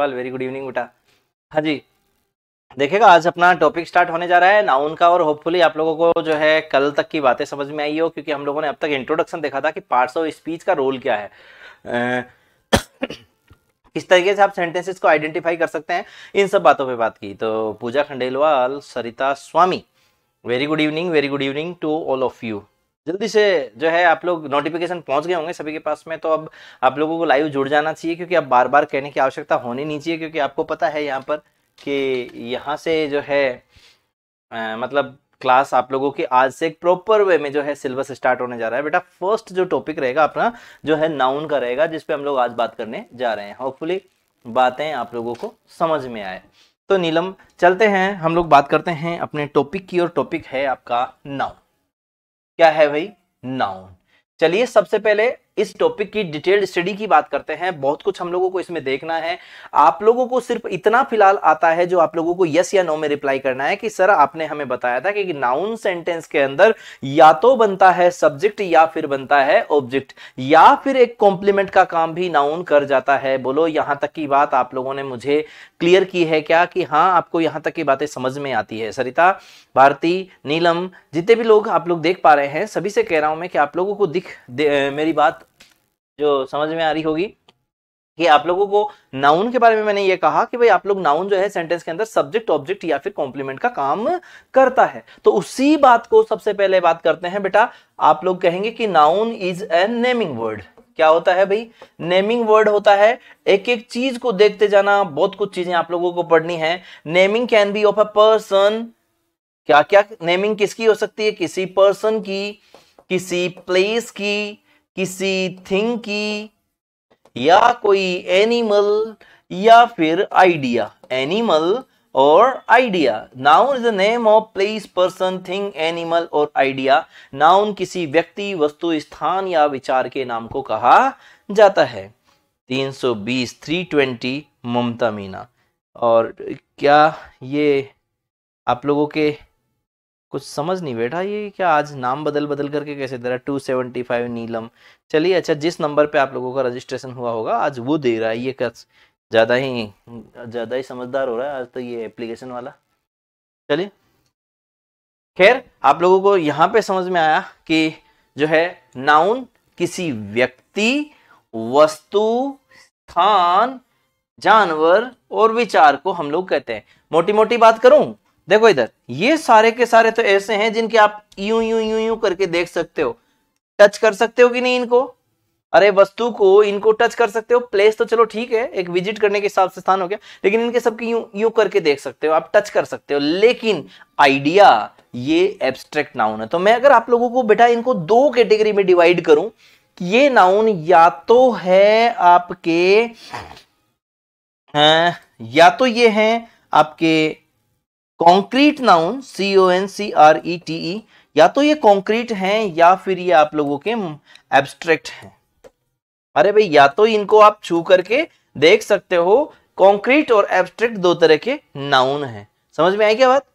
Well very good evening बेटा हाँ जी देखेगा आज अपना टॉपिक स्टार्ट होने जा रहा है नाउन का और होपफुली आप लोगों को जो है कल तक की बातें समझ में आई हो क्योंकि हम लोगों ने अब तक इंट्रोडक्शन देखा था कि पार्ट्स ऑफ स्पीच का रोल क्या है किस तरीके से आप सेंटेंसेस को आइडेंटिफाई कर सकते हैं इन सब बातों पे बात की तो Pooja Khandelwal Sarita Swami very good evening very good evening to all of you जल्दी से जो है आप लोग नोटिफिकेशन पहुंच गए होंगे सभी के पास में तो अब आप लोगों को लाइव जुड़ जाना चाहिए क्योंकि अब बार बार कहने की आवश्यकता होनी नहीं चाहिए क्योंकि आपको पता है यहाँ पर कि यहाँ से जो है आ, मतलब क्लास आप लोगों की आज से एक प्रॉपर वे में जो है सिलेबस स्टार्ट होने जा रहा है बेटा फर्स्ट जो टॉपिक रहेगा अपना जो है नाउन का रहेगा जिसपे हम लोग आज बात करने जा रहे हैं होपफुली बातें आप लोगों को समझ में आए तो नीलम चलते हैं हम लोग बात करते हैं अपने टॉपिक की और टॉपिक है आपका नाउन क्या है भाई नाउन चलिए सबसे पहले इस टॉपिक की डिटेल्ड स्टडी की बात करते हैं बहुत कुछ हम लोगों को इसमें देखना है आप लोगों को सिर्फ इतना फिलहाल आता है जो आप लोगों को यस या नो में रिप्लाई करना है कि सर आपने हमें बताया था कि नाउन सेंटेंस के अंदर या तो बनता है सब्जेक्ट या फिर बनता है ऑब्जेक्ट या फिर एक कॉम्प्लीमेंट का काम भी नाउन कर जाता है बोलो यहां तक की बात आप लोगों ने मुझे क्लियर की है क्या कि हाँ आपको यहां तक की बातें समझ में आती है सरिता भारती नीलम जितने भी लोग आप लोग देख पा रहे हैं सभी से कह रहा हूं मैं कि आप लोगों को दिख मेरी बात जो समझ में आ रही होगी कि आप लोगों को नाउन के बारे में मैंने ये कहा कि भाई आप लोग नाउन जो है सेंटेंस के अंदर सब्जेक्ट ऑब्जेक्ट या फिर कॉम्प्लीमेंट का काम करता है तो उसी बात को सबसे पहले बात करते हैं बेटा आप लोग कहेंगे कि noun is a naming word क्या होता है भाई नेमिंग वर्ड होता है एक एक चीज को देखते जाना बहुत कुछ चीजें आप लोगों को पढ़नी है naming can be of a person क्या क्या नेमिंग किसकी हो सकती है किसी पर्सन की किसी प्लेस की किसी थिंग की या कोई एनिमल या फिर आइडिया एनिमल और idea noun is the name of place person thing animal और आइडिया नाउन किसी व्यक्ति वस्तु स्थान या विचार के नाम को कहा जाता है 320 320 ममता मीना और क्या ये आप लोगों के कुछ समझ नहीं बैठा ये क्या आज नाम बदल बदल करके कैसे दे रहा टू सेवेंटी फाइव नीलम चलिए अच्छा जिस नंबर पे आप लोगों का रजिस्ट्रेशन हुआ होगा आज वो दे रहा है ये कर ज़्यादा ही ज़्यादा ही समझदार हो रहा है आज तो ये एप्लीकेशन वाला चलिए खैर आप लोगों को यहाँ पे समझ में आया कि जो है नाउन किसी व्यक्ति वस्तु स्थान जानवर और विचार को हम लोग कहते हैं मोटी मोटी बात करूं देखो इधर ये सारे के सारे तो ऐसे हैं जिनके आप यू यू यू यू करके देख सकते हो टच कर सकते हो कि नहीं इनको अरे वस्तु को इनको टच कर सकते हो प्लेस तो चलो ठीक है एक विजिट करने के हिसाब से स्थान हो गया लेकिन इनके सबके यू यू करके देख सकते हो आप टच कर सकते हो लेकिन आइडिया ये एब्स्ट्रैक्ट नाउन है तो मैं अगर आप लोगों को बेटा इनको दो कैटेगरी में डिवाइड करूं ये नाउन या तो है आपके या तो ये है आपके concrete noun C O N C R E T E या तो ये कॉन्क्रीट हैं या फिर ये आप लोगों के एब्स्ट्रैक्ट हैं अरे भाई या तो इनको आप छू करके देख सकते हो कॉन्क्रीट और एब्स्ट्रैक्ट दो तरह के नाउन हैं समझ में आई क्या बात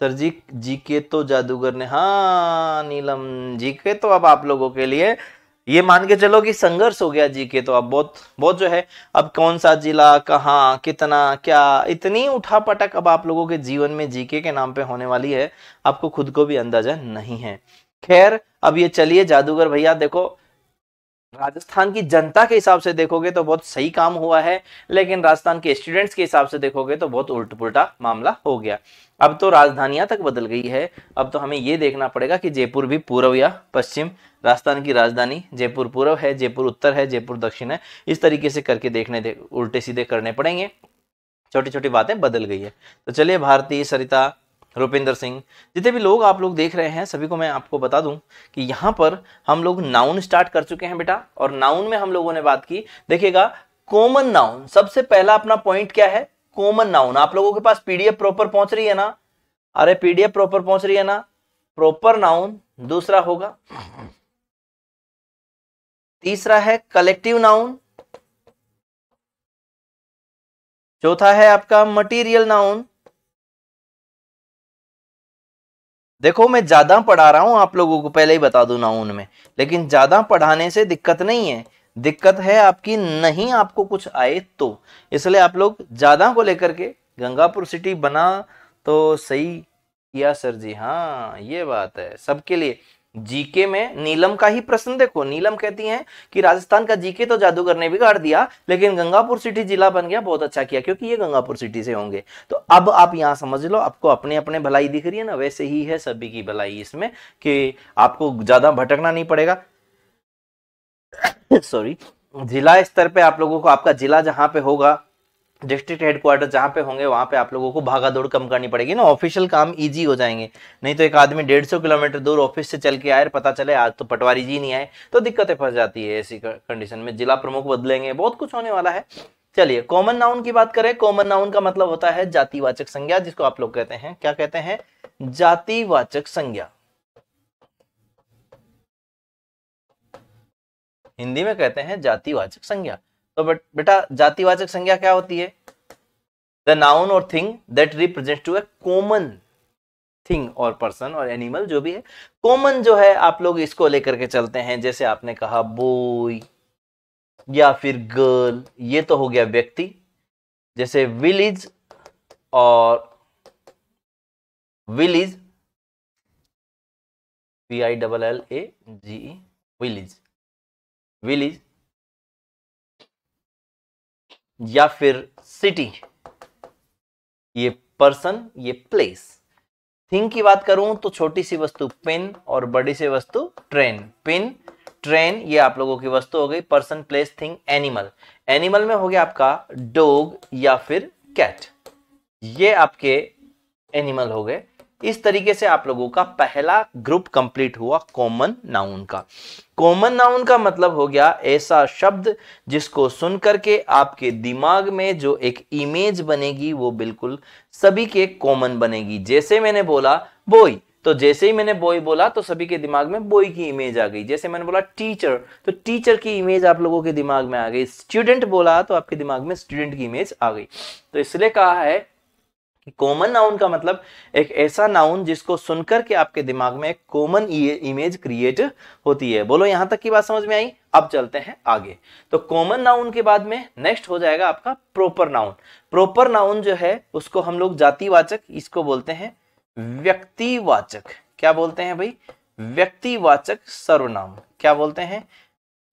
सर जी जीके तो जादूगर ने हाँ नीलम जीके तो अब आप लोगों के लिए ये मान के चलो कि संघर्ष हो गया जी के तो अब बहुत बहुत जो है अब कौन सा जिला कहाँ कितना क्या इतनी उठा पटक अब आप लोगों के जीवन में जीके के नाम पे होने वाली है आपको खुद को भी अंदाजा नहीं है खैर अब ये चलिए जादूगर भैया देखो राजस्थान की जनता के हिसाब से देखोगे तो बहुत सही काम हुआ है लेकिन राजस्थान के स्टूडेंट्स के हिसाब से देखोगे तो बहुत उल्ट पुलटा मामला हो गया अब तो राजधानियां तक बदल गई है अब तो हमें ये देखना पड़ेगा कि जयपुर भी पूर्व या पश्चिम राजस्थान की राजधानी जयपुर पूर्व है जयपुर उत्तर है जयपुर दक्षिण है इस तरीके से करके देखने दे, उल्टे सीधे करने पड़ेंगे छोटी छोटी बातें बदल गई है तो चलिए भारतीय सरिता रुपिंदर सिंह जितने भी लोग आप लोग देख रहे हैं सभी को मैं आपको बता दूं कि यहां पर हम लोग नाउन स्टार्ट कर चुके हैं बेटा और नाउन में हम लोगों ने बात की देखिएगा कॉमन नाउन सबसे पहला अपना पॉइंट क्या है कॉमन नाउन आप लोगों के पास पीडीएफ प्रॉपर पहुंच रही है ना अरे पीडीएफ प्रॉपर पहुंच रही है ना प्रॉपर नाउन दूसरा होगा तीसरा है कलेक्टिव नाउन चौथा है आपका मटीरियल नाउन देखो मैं ज़्यादा पढ़ा रहा हूँ आप लोगों को पहले ही बता दू ना उनमें लेकिन ज़्यादा पढ़ाने से दिक्कत नहीं है दिक्कत है आपकी नहीं आपको कुछ आए तो इसलिए आप लोग ज़्यादा को लेकर के गंगापुर सिटी बना तो सही किया सर जी हाँ ये बात है सबके लिए जीके में नीलम का ही प्रश्न देखो नीलम कहती हैं कि राजस्थान का जीके तो जादूगर ने बिगाड़ दिया लेकिन गंगापुर सिटी जिला बन गया बहुत अच्छा किया क्योंकि ये गंगापुर सिटी से होंगे तो अब आप यहां समझ लो आपको अपने अपने भलाई दिख रही है ना वैसे ही है सभी की भलाई इसमें कि आपको ज्यादा भटकना नहीं पड़ेगा सॉरी जिला स्तर पर आप लोगों को आपका जिला जहां पे होगा डिस्ट्रिक्ट हेडक्वार्टर जहाँ पे होंगे वहाँ पे आप लोगों को भागा दौड़ कम करनी पड़ेगी ना ऑफिशियल काम इजी हो जाएंगे नहीं तो एक आदमी डेढ़ सौ किलोमीटर दूर ऑफिस से चल के आए पता चले आज तो पटवारी जी नहीं आए तो दिक्कतें फंस जाती है ऐसी कंडीशन में जिला प्रमुख बदलेंगे बहुत कुछ होने वाला है चलिए कॉमन नाउन की बात करें कॉमन नाउन का मतलब होता है जातिवाचक संज्ञा जिसको आप लोग कहते हैं क्या कहते हैं जातिवाचक संज्ञा हिंदी में कहते हैं जातिवाचक संज्ञा तो बट बेटा जातिवाचक संज्ञा क्या होती है द नाउन और thing that represent to a common thing और पर्सन और एनिमल जो भी है कॉमन जो है आप लोग इसको लेकर के चलते हैं जैसे आपने कहा बोय या फिर गर्ल ये तो हो गया व्यक्ति जैसे विलेज और village we I double L A ji village village या फिर सिटी ये पर्सन ये प्लेस थिंग की बात करूं तो छोटी सी वस्तु पिन और बड़ी सी वस्तु ट्रेन पिन ट्रेन ये आप लोगों की वस्तु हो गई person place thing animal animal में हो गया आपका डोग या फिर कैट ये आपके एनिमल हो गए इस तरीके से आप लोगों का पहला ग्रुप कंप्लीट हुआ कॉमन नाउन का कॉमन नाउन का मतलब हो गया ऐसा शब्द जिसको सुन करके आपके दिमाग में जो एक इमेज बनेगी वो बिल्कुल सभी के कॉमन बनेगी जैसे मैंने बोला बोई तो जैसे ही मैंने बॉय बोला तो सभी के दिमाग में बोई की इमेज आ गई जैसे मैंने बोला टीचर तो टीचर की इमेज आप लोगों के दिमाग में आ गई स्टूडेंट बोला तो आपके दिमाग में स्टूडेंट की इमेज आ गई तो इसलिए कहा है कॉमन नाउन का मतलब एक ऐसा नाउन जिसको सुनकर के आपके दिमाग में एक कॉमन इमेज क्रिएट होती है बोलो यहां तक की बात समझ में आई अब चलते हैं आगे तो कॉमन नाउन के बाद में नेक्स्ट हो जाएगा आपका प्रॉपर नाउन प्रॉपर नाउन जो है उसको हम लोग जातिवाचक इसको बोलते हैं व्यक्तिवाचक क्या बोलते हैं भाई व्यक्तिवाचक सर्वनाम क्या बोलते हैं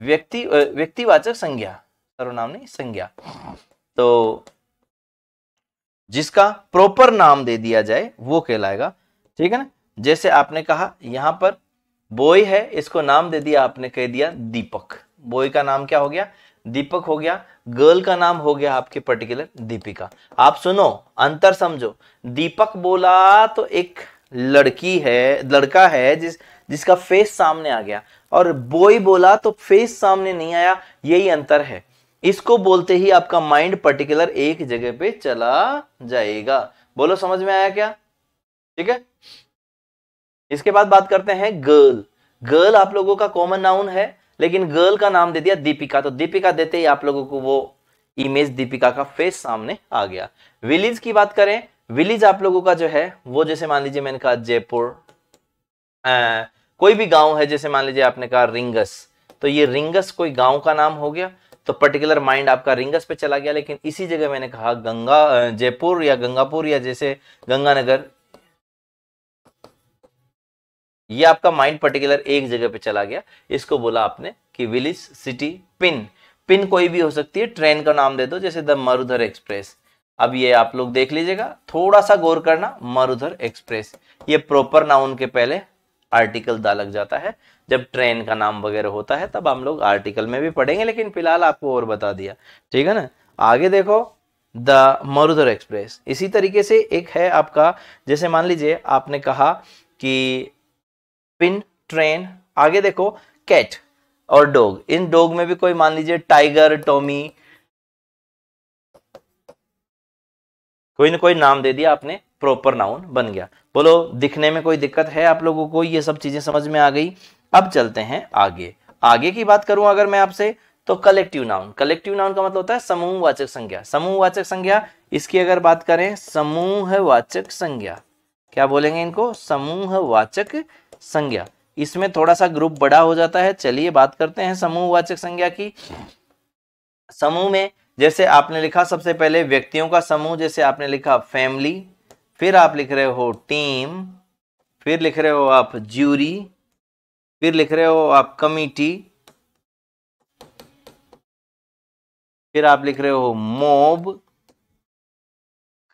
व्यक्ति व्यक्तिवाचक संज्ञा सर्वनाम नहीं संज्ञा तो जिसका प्रॉपर नाम दे दिया जाए वो कहलाएगा ठीक है ना जैसे आपने कहा यहां पर बॉय है इसको नाम दे दिया आपने कह दिया दीपक बॉय का नाम क्या हो गया दीपक हो गया गर्ल का नाम हो गया आपके पर्टिकुलर दीपिका आप सुनो अंतर समझो दीपक बोला तो एक लड़की है लड़का है जिस जिसका फेस सामने आ गया और बॉय बोला तो फेस सामने नहीं आया यही अंतर है इसको बोलते ही आपका माइंड पर्टिकुलर एक जगह पे चला जाएगा बोलो समझ में आया क्या ठीक है इसके बाद बात करते हैं गर्ल गर्ल आप लोगों का कॉमन नाउन है लेकिन गर्ल का नाम दे दिया दीपिका तो दीपिका देते ही आप लोगों को वो इमेज दीपिका का फेस सामने आ गया विलेज की बात करें विलेज आप लोगों का जो है वो जैसे मान लीजिए मैंने कहा जयपुर कोई भी गांव है जैसे मान लीजिए आपने कहा रिंगस तो ये रिंगस कोई गांव का नाम हो गया तो पर्टिकुलर माइंड आपका रिंगस पे चला गया लेकिन इसी जगह मैंने कहा गंगा जयपुर या गंगापुर या जैसे गंगानगर ये आपका माइंड पर्टिकुलर एक जगह पे चला गया इसको बोला आपने कि विलेज सिटी पिन पिन कोई भी हो सकती है ट्रेन का नाम दे दो जैसे द मरुधर एक्सप्रेस अब ये आप लोग देख लीजिएगा थोड़ा सा गौर करना मरुधर एक्सप्रेस ये प्रॉपर नाउन के पहले आर्टिकल दा लग जाता है जब ट्रेन का नाम वगैरह होता है तब हम लोग आर्टिकल में भी पढ़ेंगे लेकिन फिलहाल आपको और बता दिया ठीक है ना आगे देखो द मरुधर एक्सप्रेस इसी तरीके से एक है आपका जैसे मान लीजिए आपने कहा कि पिन ट्रेन आगे देखो कैट और डॉग इन डॉग में भी कोई मान लीजिए टाइगर टॉमी कोई ना कोई नाम दे दिया आपने प्रॉपर नाउन बन गया बोलो दिखने में कोई दिक्कत है आप लोगों को ये सब चीजें समझ में आ गई अब चलते हैं आगे आगे की बात करूं अगर मैं आपसे तो कलेक्टिव नाउन कलेक्टिव नाउन का मतलब होता है समूहवाचक संज्ञा समूहवाचक संज्ञा इसकी अगर बात करें समूह वाचक संज्ञा क्या बोलेंगे इनको समूहवाचक संज्ञा इसमें थोड़ा सा ग्रुप बड़ा हो जाता है चलिए बात करते हैं समूह वाचक संज्ञा की समूह में जैसे आपने लिखा सबसे पहले व्यक्तियों का समूह जैसे आपने लिखा फैमिली फिर आप लिख रहे हो टीम फिर लिख रहे हो आप ज्यूरी फिर लिख रहे हो आप कमिटी फिर आप लिख रहे हो मोब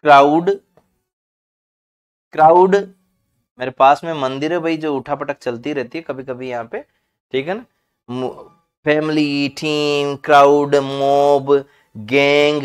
क्राउड क्राउड मेरे पास में मंदिर है भाई जो उठा पटक चलती रहती है कभी कभी यहाँ पे ठीक है ना family team crowd mob gang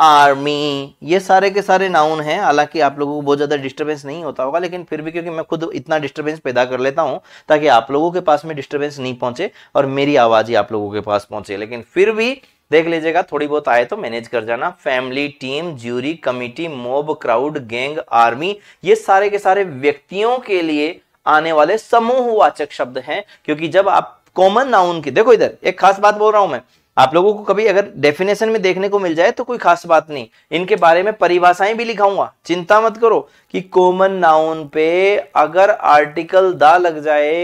army ये सारे के सारे नाउन हैं हालांकि आप लोगों को बहुत ज़्यादा डिस्टर्बेंस नहीं होता होगा लेकिन फिर भी क्योंकि मैं खुद इतना डिस्टर्बेंस पैदा कर लेता हूँ ताकि आप लोगों के पास में डिस्टर्बेंस नहीं पहुँचे और मेरी आवाज़ ही आप लोगों के पास पहुँचे लेकिन फिर भी देख लीजिएगा थोड़ी बहुत आए तो मैनेज कर जाना family team jury committee mob crowd gang army ये सारे के सारे व्यक्तियों के लिए आने वाले समूहवाचक शब्द हैं क्योंकि जब आप कॉमन नाउन की देखो इधर एक खास बात बोल रहा हूं मैं आप लोगों को कभी अगर डेफिनेशन में देखने को मिल जाए तो कोई खास बात नहीं इनके बारे में परिभाषाएं भी लिखाऊंगा चिंता मत करो कि कॉमन नाउन पे अगर आर्टिकल दा लग जाए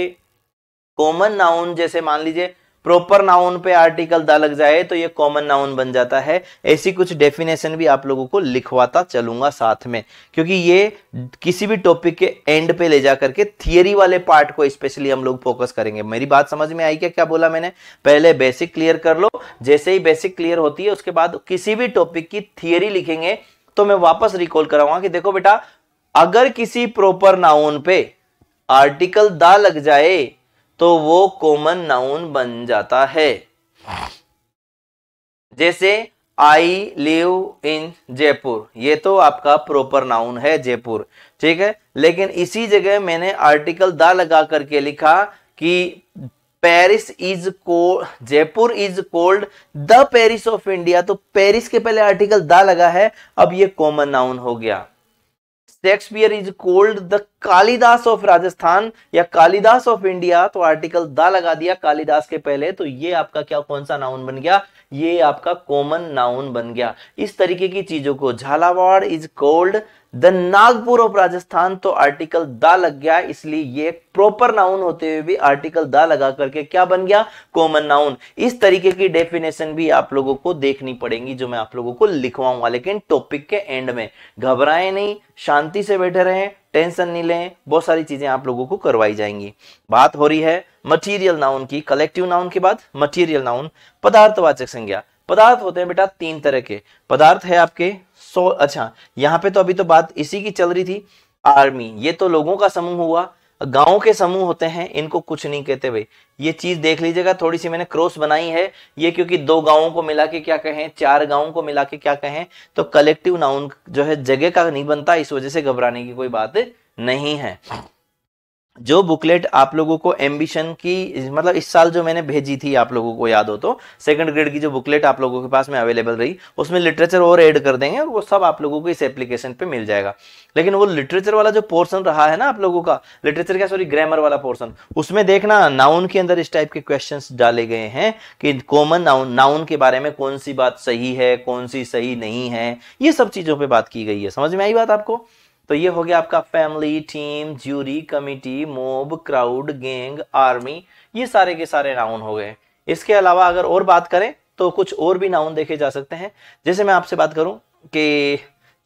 कॉमन नाउन जैसे मान लीजिए प्रॉपर नाउन पे आर्टिकल दा लग जाए तो ये कॉमन नाउन बन जाता है ऐसी कुछ डेफिनेशन भी आप लोगों को लिखवाता चलूंगा साथ में क्योंकि ये किसी भी टॉपिक के एंड पे ले जा करके थियरी वाले पार्ट को स्पेशली हम लोग फोकस करेंगे मेरी बात समझ में आई क्या क्या बोला मैंने पहले बेसिक क्लियर कर लो जैसे ही बेसिक क्लियर होती है उसके बाद किसी भी टॉपिक की थियरी लिखेंगे तो मैं वापस रिकॉल कराऊंगा कि देखो बेटा अगर किसी प्रॉपर नाउन पे आर्टिकल दा लग जाए तो वो कॉमन नाउन बन जाता है जैसे आई लिव इन जयपुर ये तो आपका प्रॉपर नाउन है जयपुर ठीक है लेकिन इसी जगह मैंने आर्टिकल द लगा करके लिखा कि Paris is called Jaipur is called the Paris of India तो पेरिस के पहले आर्टिकल द लगा है अब ये कॉमन नाउन हो गया Shakespeare is called the Kalidas of Rajasthan या कालिदास ऑफ इंडिया तो आर्टिकल द लगा दिया कालिदास के पहले तो ये आपका क्या कौन सा नाउन बन गया ये आपका कॉमन नाउन बन गया इस तरीके की चीजों को Jhalawar is called the Nagpur of Rajasthan तो आर्टिकल द लग गया इसलिए ये प्रॉपर नाउन होते हुए भी आर्टिकल द लगा करके क्या बन गया कॉमन नाउन इस तरीके की डेफिनेशन भी आप लोगों को देखनी पड़ेगी जो मैं आप लोगों को लिखवाऊंगा लेकिन टॉपिक के एंड में घबराएं नहीं शांति से बैठे रहें टेंशन नहीं लें बहुत सारी चीजें आप लोगों को करवाई जाएंगी बात हो रही है मटीरियल नाउन की कलेक्टिव नाउन के बाद मटीरियल नाउन पदार्थवाचक संज्ञा पदार्थ होते हैं बेटा तीन तरह के पदार्थ है आपके सो अच्छा यहाँ पे तो अभी तो बात इसी की चल रही थी आर्मी ये तो लोगों का समूह हुआ गांव के समूह होते हैं इनको कुछ नहीं कहते भाई ये चीज देख लीजिएगा थोड़ी सी मैंने क्रॉस बनाई है ये क्योंकि दो गांवों को मिला के क्या कहें चार गांवों को मिला के क्या कहें तो कलेक्टिव नाउन जो है जगह का नहीं बनता इस वजह से घबराने की कोई बात नहीं है जो बुकलेट आप लोगों को एम्बिशन की मतलब इस साल जो मैंने भेजी थी आप लोगों को याद हो तो सेकंड ग्रेड की जो बुकलेट आप लोगों के पास में अवेलेबल रही उसमें लिटरेचर और ऐड कर देंगे और वो सब आप लोगों को इस एप्लीकेशन पे मिल जाएगा लेकिन वो लिटरेचर वाला जो पोर्सन रहा है ना आप लोगों का लिटरेचर क्या सॉरी ग्रामर वाला पोर्सन उसमें देखना नाउन के अंदर इस टाइप के क्वेश्चन डाले गए हैं कि कॉमन नाउन नाउन के बारे में कौन सी बात सही है कौन सी सही नहीं है ये सब चीज़ों पर बात की गई है समझ में आई बात आपको तो ये हो गया आपका family team jury committee mob crowd gang army ये सारे के सारे नाउन हो गए इसके अलावा अगर और बात करें तो कुछ और भी नाउन देखे जा सकते हैं जैसे मैं आपसे बात करूं कि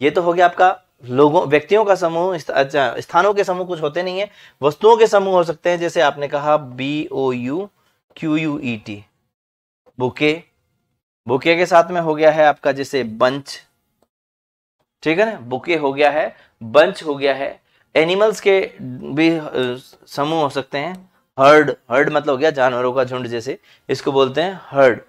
ये तो हो गया आपका लोगों व्यक्तियों का समूह अच्छा, स्थानों के समूह कुछ होते नहीं है वस्तुओं के समूह हो सकते हैं जैसे आपने कहा B O U Q U E T bouquet bouquet के साथ में हो गया है आपका जैसे बंच ठीक है ना बुके हो गया है बंच हो गया है एनिमल्स के भी समूह हो सकते हैं हर्ड हर्ड मतलब हो गया जानवरों का झुंड जैसे इसको बोलते हैं हर्ड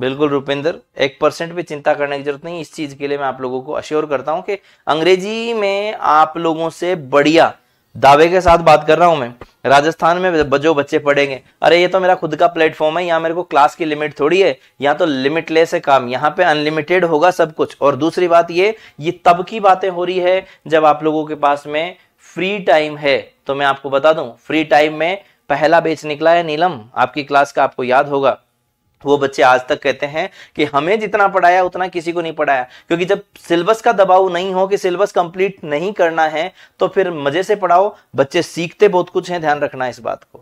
बिल्कुल रुपेंद्र एक परसेंट भी चिंता करने की जरूरत नहीं इस चीज के लिए मैं आप लोगों को अश्योर करता हूं कि अंग्रेजी में आप लोगों से बढ़िया दावे के साथ बात कर रहा हूं मैं राजस्थान में जो बच्चे पढ़ेंगे अरे ये तो मेरा खुद का प्लेटफॉर्म है यहाँ मेरे को क्लास की लिमिट थोड़ी है यहाँ तो लिमिटलेस है काम यहाँ पे अनलिमिटेड होगा सब कुछ और दूसरी बात ये ये तब की बातें हो रही है जब आप लोगों के पास में फ्री टाइम है तो मैं आपको बता दूं फ्री टाइम में पहला बेच निकला है नीलम आपकी क्लास का आपको याद होगा तो वो बच्चे आज तक कहते हैं कि हमें जितना पढ़ाया उतना किसी को नहीं पढ़ाया क्योंकि जब सिलेबस का दबाव नहीं हो कि सिलेबस कंप्लीट नहीं करना है तो फिर मजे से पढ़ाओ बच्चे सीखते बहुत कुछ हैं ध्यान रखना इस बात को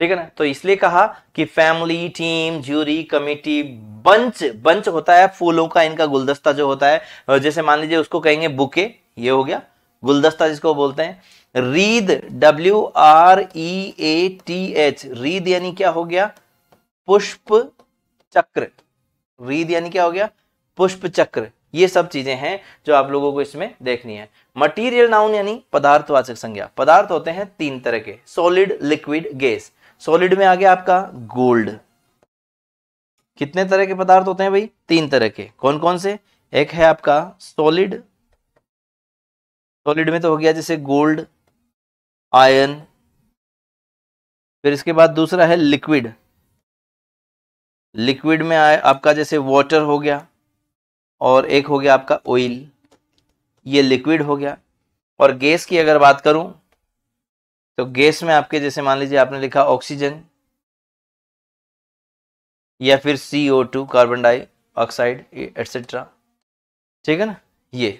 ठीक है ना तो इसलिए कहा कि family team jury committee bunch bunch होता है फूलों का इनका गुलदस्ता जो होता है जैसे मान लीजिए उसको कहेंगे बुके ये हो गया गुलदस्ता जिसको बोलते हैं wreath W R E A T H wreath यानी क्या हो गया पुष्प चक्र रीद यानी क्या हो गया पुष्प चक्र ये सब चीजें हैं जो आप लोगों को इसमें देखनी है मटीरियल नाउन यानी पदार्थवाचक संज्ञा पदार्थ होते हैं तीन तरह के सॉलिड लिक्विड गैस सॉलिड में आ गया आपका गोल्ड कितने तरह के पदार्थ होते हैं भाई तीन तरह के कौन कौन से एक है आपका सॉलिड सॉलिड में तो हो गया जैसे गोल्ड आयन फिर इसके बाद दूसरा है लिक्विड लिक्विड में आए आपका जैसे वाटर हो गया और एक हो गया आपका ऑयल ये लिक्विड हो गया और गैस की अगर बात करूं तो गैस में आपके जैसे मान लीजिए आपने लिखा ऑक्सीजन या फिर C O two carbon dioxide etcetera ठीक है ना ये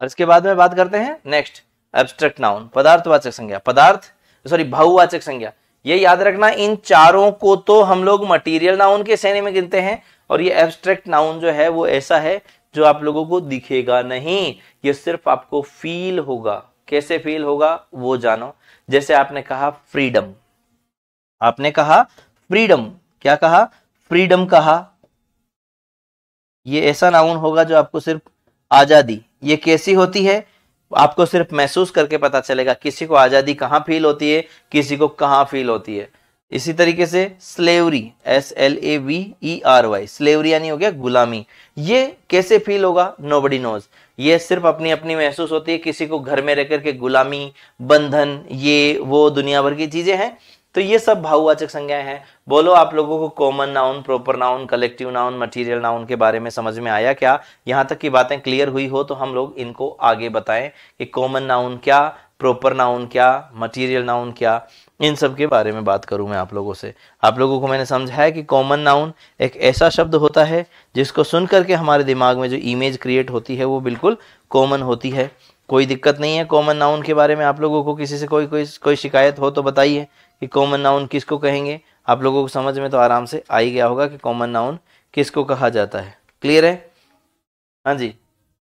और इसके बाद में बात करते हैं नेक्स्ट एब्स्ट्रैक्ट नाउन पदार्थवाचक संज्ञा पदार्थ सॉरी भाववाचक संज्ञा ये याद रखना इन चारों को तो हम लोग मटेरियल नाउन के श्रेणी में गिनते हैं और ये एब्स्ट्रैक्ट नाउन जो है वो ऐसा है जो आप लोगों को दिखेगा नहीं ये सिर्फ आपको फील होगा कैसे फील होगा वो जानो जैसे आपने कहा फ्रीडम आपने कहा फ्रीडम क्या कहा फ्रीडम कहा ये ऐसा नाउन होगा जो आपको सिर्फ आजादी ये कैसी होती है आपको सिर्फ महसूस करके पता चलेगा किसी को आज़ादी कहाँ फील होती है किसी को कहाँ फील होती है इसी तरीके से slavery S L A V E R Y slavery यानी हो गया गुलामी ये कैसे फील होगा नो बडी नोज ये सिर्फ अपनी अपनी महसूस होती है किसी को घर में रह करके गुलामी बंधन ये वो दुनिया भर की चीज़ें हैं तो ये सब भाववाचक संज्ञाएं हैं बोलो आप लोगों को common noun proper noun collective noun material noun के बारे में समझ में आया क्या यहाँ तक की बातें क्लियर हुई हो तो हम लोग इनको आगे बताएं कि कॉमन नाउन क्या प्रॉपर नाउन क्या मटेरियल नाउन क्या इन सब के बारे में बात करूं मैं आप लोगों से आप लोगों को मैंने समझाया कि कॉमन नाउन एक ऐसा शब्द होता है जिसको सुन करके हमारे दिमाग में जो इमेज क्रिएट होती है वो बिल्कुल कॉमन होती है कोई दिक्कत नहीं है कॉमन नाउन के बारे में आप लोगों को किसी से कोई कोई कोई शिकायत हो तो बताइए कि कॉमन नाउन किसको कहेंगे आप लोगों को समझ में तो आराम से आ ही गया होगा कि कॉमन नाउन किसको कहा जाता है क्लियर है हाँ जी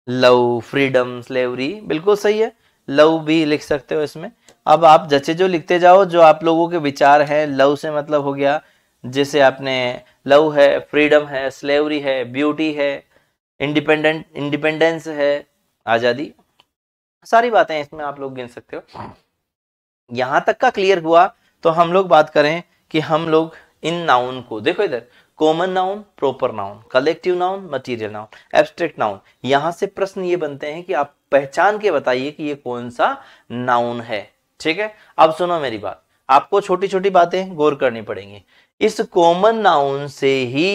लव फ्रीडम स्लेवरी बिल्कुल सही है लव भी लिख सकते हो इसमें अब आप जचे जो लिखते जाओ जो आप लोगों के विचार हैं लव से मतलब हो गया जैसे आपने लव है फ्रीडम है स्लेवरी है ब्यूटी है इंडिपेंडेंट इंडिपेंडेंस है आज़ादी सारी बातें इसमें आप लोग गिन सकते हो यहाँ तक का क्लियर हुआ तो हम लोग बात करें कि हम लोग इन नाउन को देखो इधर common noun proper noun collective noun material noun abstract noun यहां से प्रश्न ये बनते हैं कि आप पहचान के बताइए कि ये कौन सा नाउन है ठीक है अब सुनो मेरी बात आपको छोटी छोटी बातें गौर करनी पड़ेंगी इस कॉमन नाउन से ही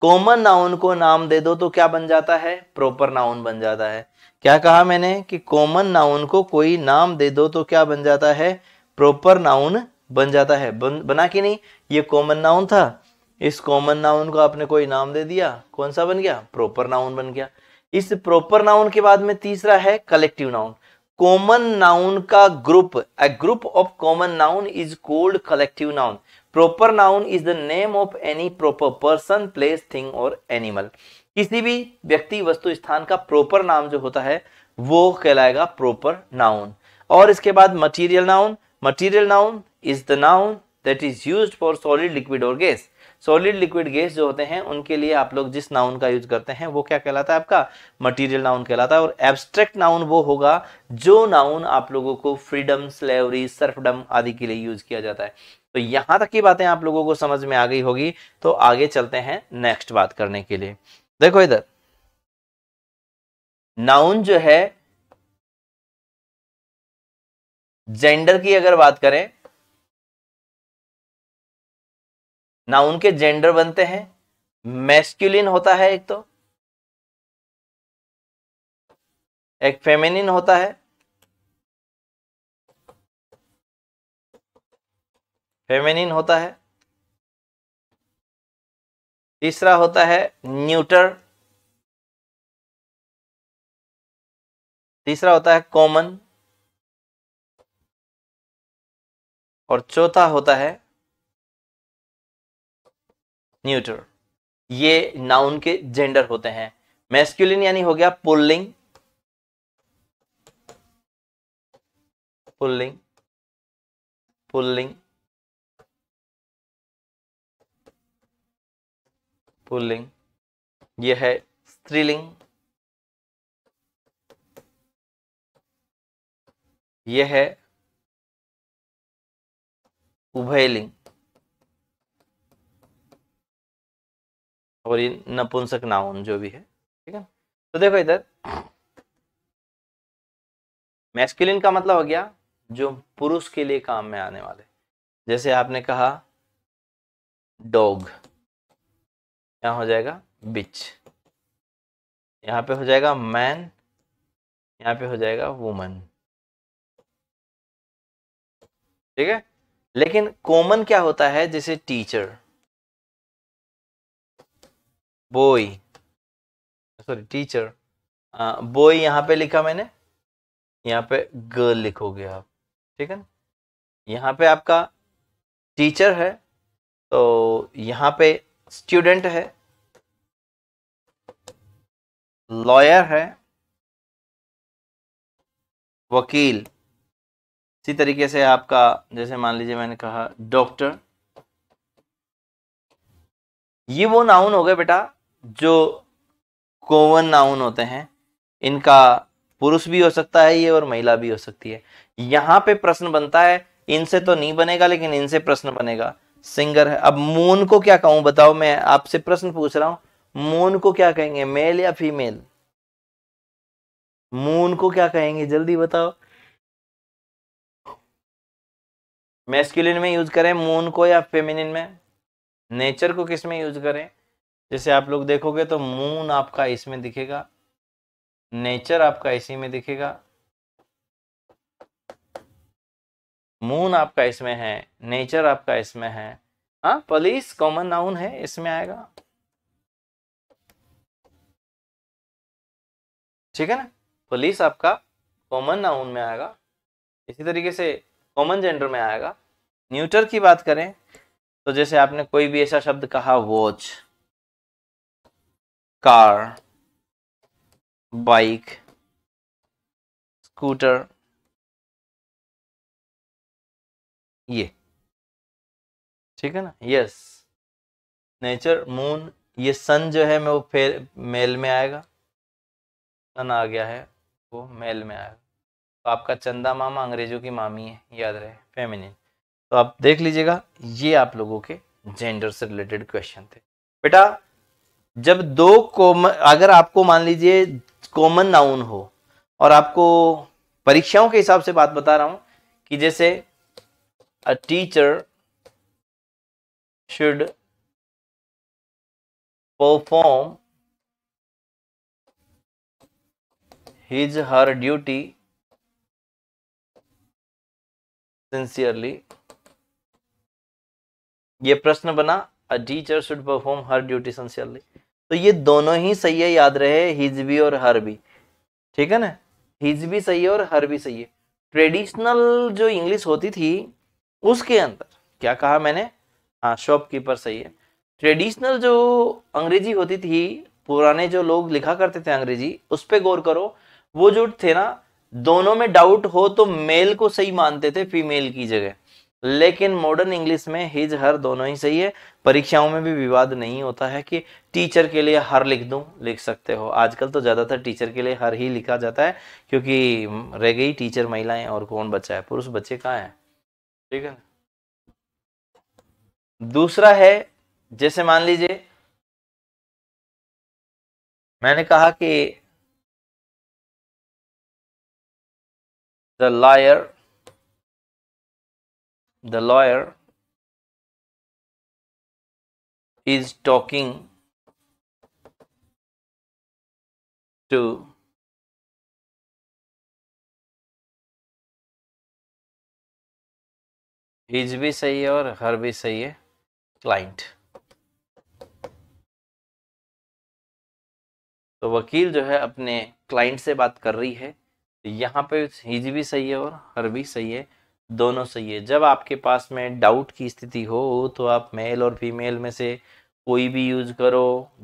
कॉमन नाउन को नाम दे दो तो क्या बन जाता है प्रॉपर नाउन बन जाता है क्या कहा मैंने कि कॉमन नाउन को कोई नाम दे दो तो क्या बन जाता है प्रॉपर नाउन बन जाता है बन बना कि नहीं ये कॉमन नाउन था इस कॉमन नाउन को आपने कोई नाम दे दिया कौन सा बन गया प्रॉपर नाउन बन गया इस प्रॉपर नाउन के बाद में तीसरा है कलेक्टिव नाउन कॉमन नाउन का group a group of common noun is called collective noun proper noun is the name of any proper person place thing और एनिमल किसी भी व्यक्ति वस्तु स्थान का प्रॉपर नाम जो होता है वो कहलाएगा प्रॉपर नाउन और इसके बाद material noun material noun is the noun that is use for solid liquid और गैस सॉलिड लिक्विड गैस जो होते हैं उनके लिए आप लोग जिस नाउन का यूज करते हैं वो क्या कहलाता है आपका मटेरियल नाउन कहलाता है और एब्स्ट्रैक्ट नाउन वो होगा जो नाउन आप लोगों को फ्रीडम स्लेवरी सर्फडम आदि के लिए यूज किया जाता है तो यहां तक की बातें आप लोगों को समझ में आ गई होगी तो आगे चलते हैं नेक्स्ट बात करने के लिए देखो इधर नाउन जो है जेंडर की अगर बात करें ना उनके जेंडर बनते हैं मैस्क्यूलिन होता है एक तो एक फेमिनिन होता है फेमिनिन होता है तीसरा होता है न्यूटर तीसरा होता है कॉमन और चौथा होता है न्यूटर ये नाउन के जेंडर होते हैं मैस्कुलिन यानी हो गया पुल्लिंग पुल्लिंग पुल्लिंग पुल्लिंग ये है स्त्रीलिंग यह है उभयलिंग और ये नपुंसक नाउन जो भी है ठीक है तो देखो इधर मैस्कुलिन का मतलब हो गया जो पुरुष के लिए काम में आने वाले जैसे आपने कहा डॉग यहां हो जाएगा बिच यहाँ पे हो जाएगा मैन यहां पे हो जाएगा वुमन ठीक है लेकिन कॉमन क्या होता है जैसे teacher boy sorry teacher boy यहाँ पे लिखा मैंने यहाँ पे गर्ल लिखोगे आप ठीक है ना यहाँ पे आपका टीचर है तो यहाँ पे स्टूडेंट है लॉयर है वकील इसी तरीके से आपका जैसे मान लीजिए मैंने कहा डॉक्टर ये वो नाउन हो गए बेटा जो कोवन नाउन होते हैं इनका पुरुष भी हो सकता है ये और महिला भी हो सकती है यहां पे प्रश्न बनता है इनसे तो नहीं बनेगा लेकिन इनसे प्रश्न बनेगा सिंगर है अब मून को क्या कहूं बताओ मैं आपसे प्रश्न पूछ रहा हूं मून को क्या कहेंगे मेल या फीमेल मून को क्या कहेंगे जल्दी बताओ मैस्कुलिन में यूज करें मून को या फेमिनिन में नेचर को किस में यूज करें जैसे आप लोग देखोगे तो मून आपका इसमें दिखेगा नेचर आपका इसी में दिखेगा मून आपका इसमें है नेचर आपका इसमें है हाँ पुलिस कॉमन नाउन है इसमें आएगा ठीक है ना पुलिस आपका कॉमन नाउन में आएगा इसी तरीके से कॉमन जेंडर में आएगा न्यूटर की बात करें तो जैसे आपने कोई भी ऐसा शब्द कहा वॉच car bike scooter ये ठीक है ना यस नेचर मून ये सन जो है मैं वो फेर मेल में आएगा सन आ गया है वो मेल में आएगा तो आपका चंदा मामा अंग्रेजों की मामी है याद रहे फेमिनिन तो आप देख लीजिएगा ये आप लोगों के जेंडर से रिलेटेड क्वेश्चन थे बेटा जब दो कॉमन अगर आपको मान लीजिए कॉमन नाउन हो और आपको परीक्षाओं के हिसाब से बात बता रहा हूं कि जैसे a teacher should perform his her duty sincerely ये प्रश्न बना a teacher should perform her duty sincerely तो ये दोनों ही सही है याद रहे हिज भी और हर भी ठीक है ना हिज भी सही है और हर भी सही है ट्रेडिशनल जो इंग्लिश होती थी उसके अंदर क्या कहा मैंने हाँ शॉपकीपर सही है ट्रेडिशनल जो अंग्रेजी होती थी पुराने जो लोग लिखा करते थे अंग्रेजी उस पर गौर करो वो जो थे ना दोनों में डाउट हो तो मेल को सही मानते थे फीमेल की जगह लेकिन मॉडर्न इंग्लिश में हिज हर दोनों ही सही है परीक्षाओं में भी विवाद नहीं होता है कि टीचर के लिए हर लिख दूं लिख सकते हो आजकल तो ज़्यादातर टीचर के लिए हर ही लिखा जाता है क्योंकि रह गई टीचर महिलाएं और कौन बच्चा है पुरुष बच्चे कहाँ हैं ठीक है दूसरा है जैसे मान लीजिए मैंने कहा कि the lawyer the lawyer is talking to his भी सही है और हर भी सही है क्लाइंट तो वकील जो है अपने क्लाइंट से बात कर रही है यहाँ पे हिज भी सही है और हर भी सही है दोनों सही है जब आपके पास में डाउट की स्थिति हो तो आप मेल और फीमेल में से कोई भी यूज करो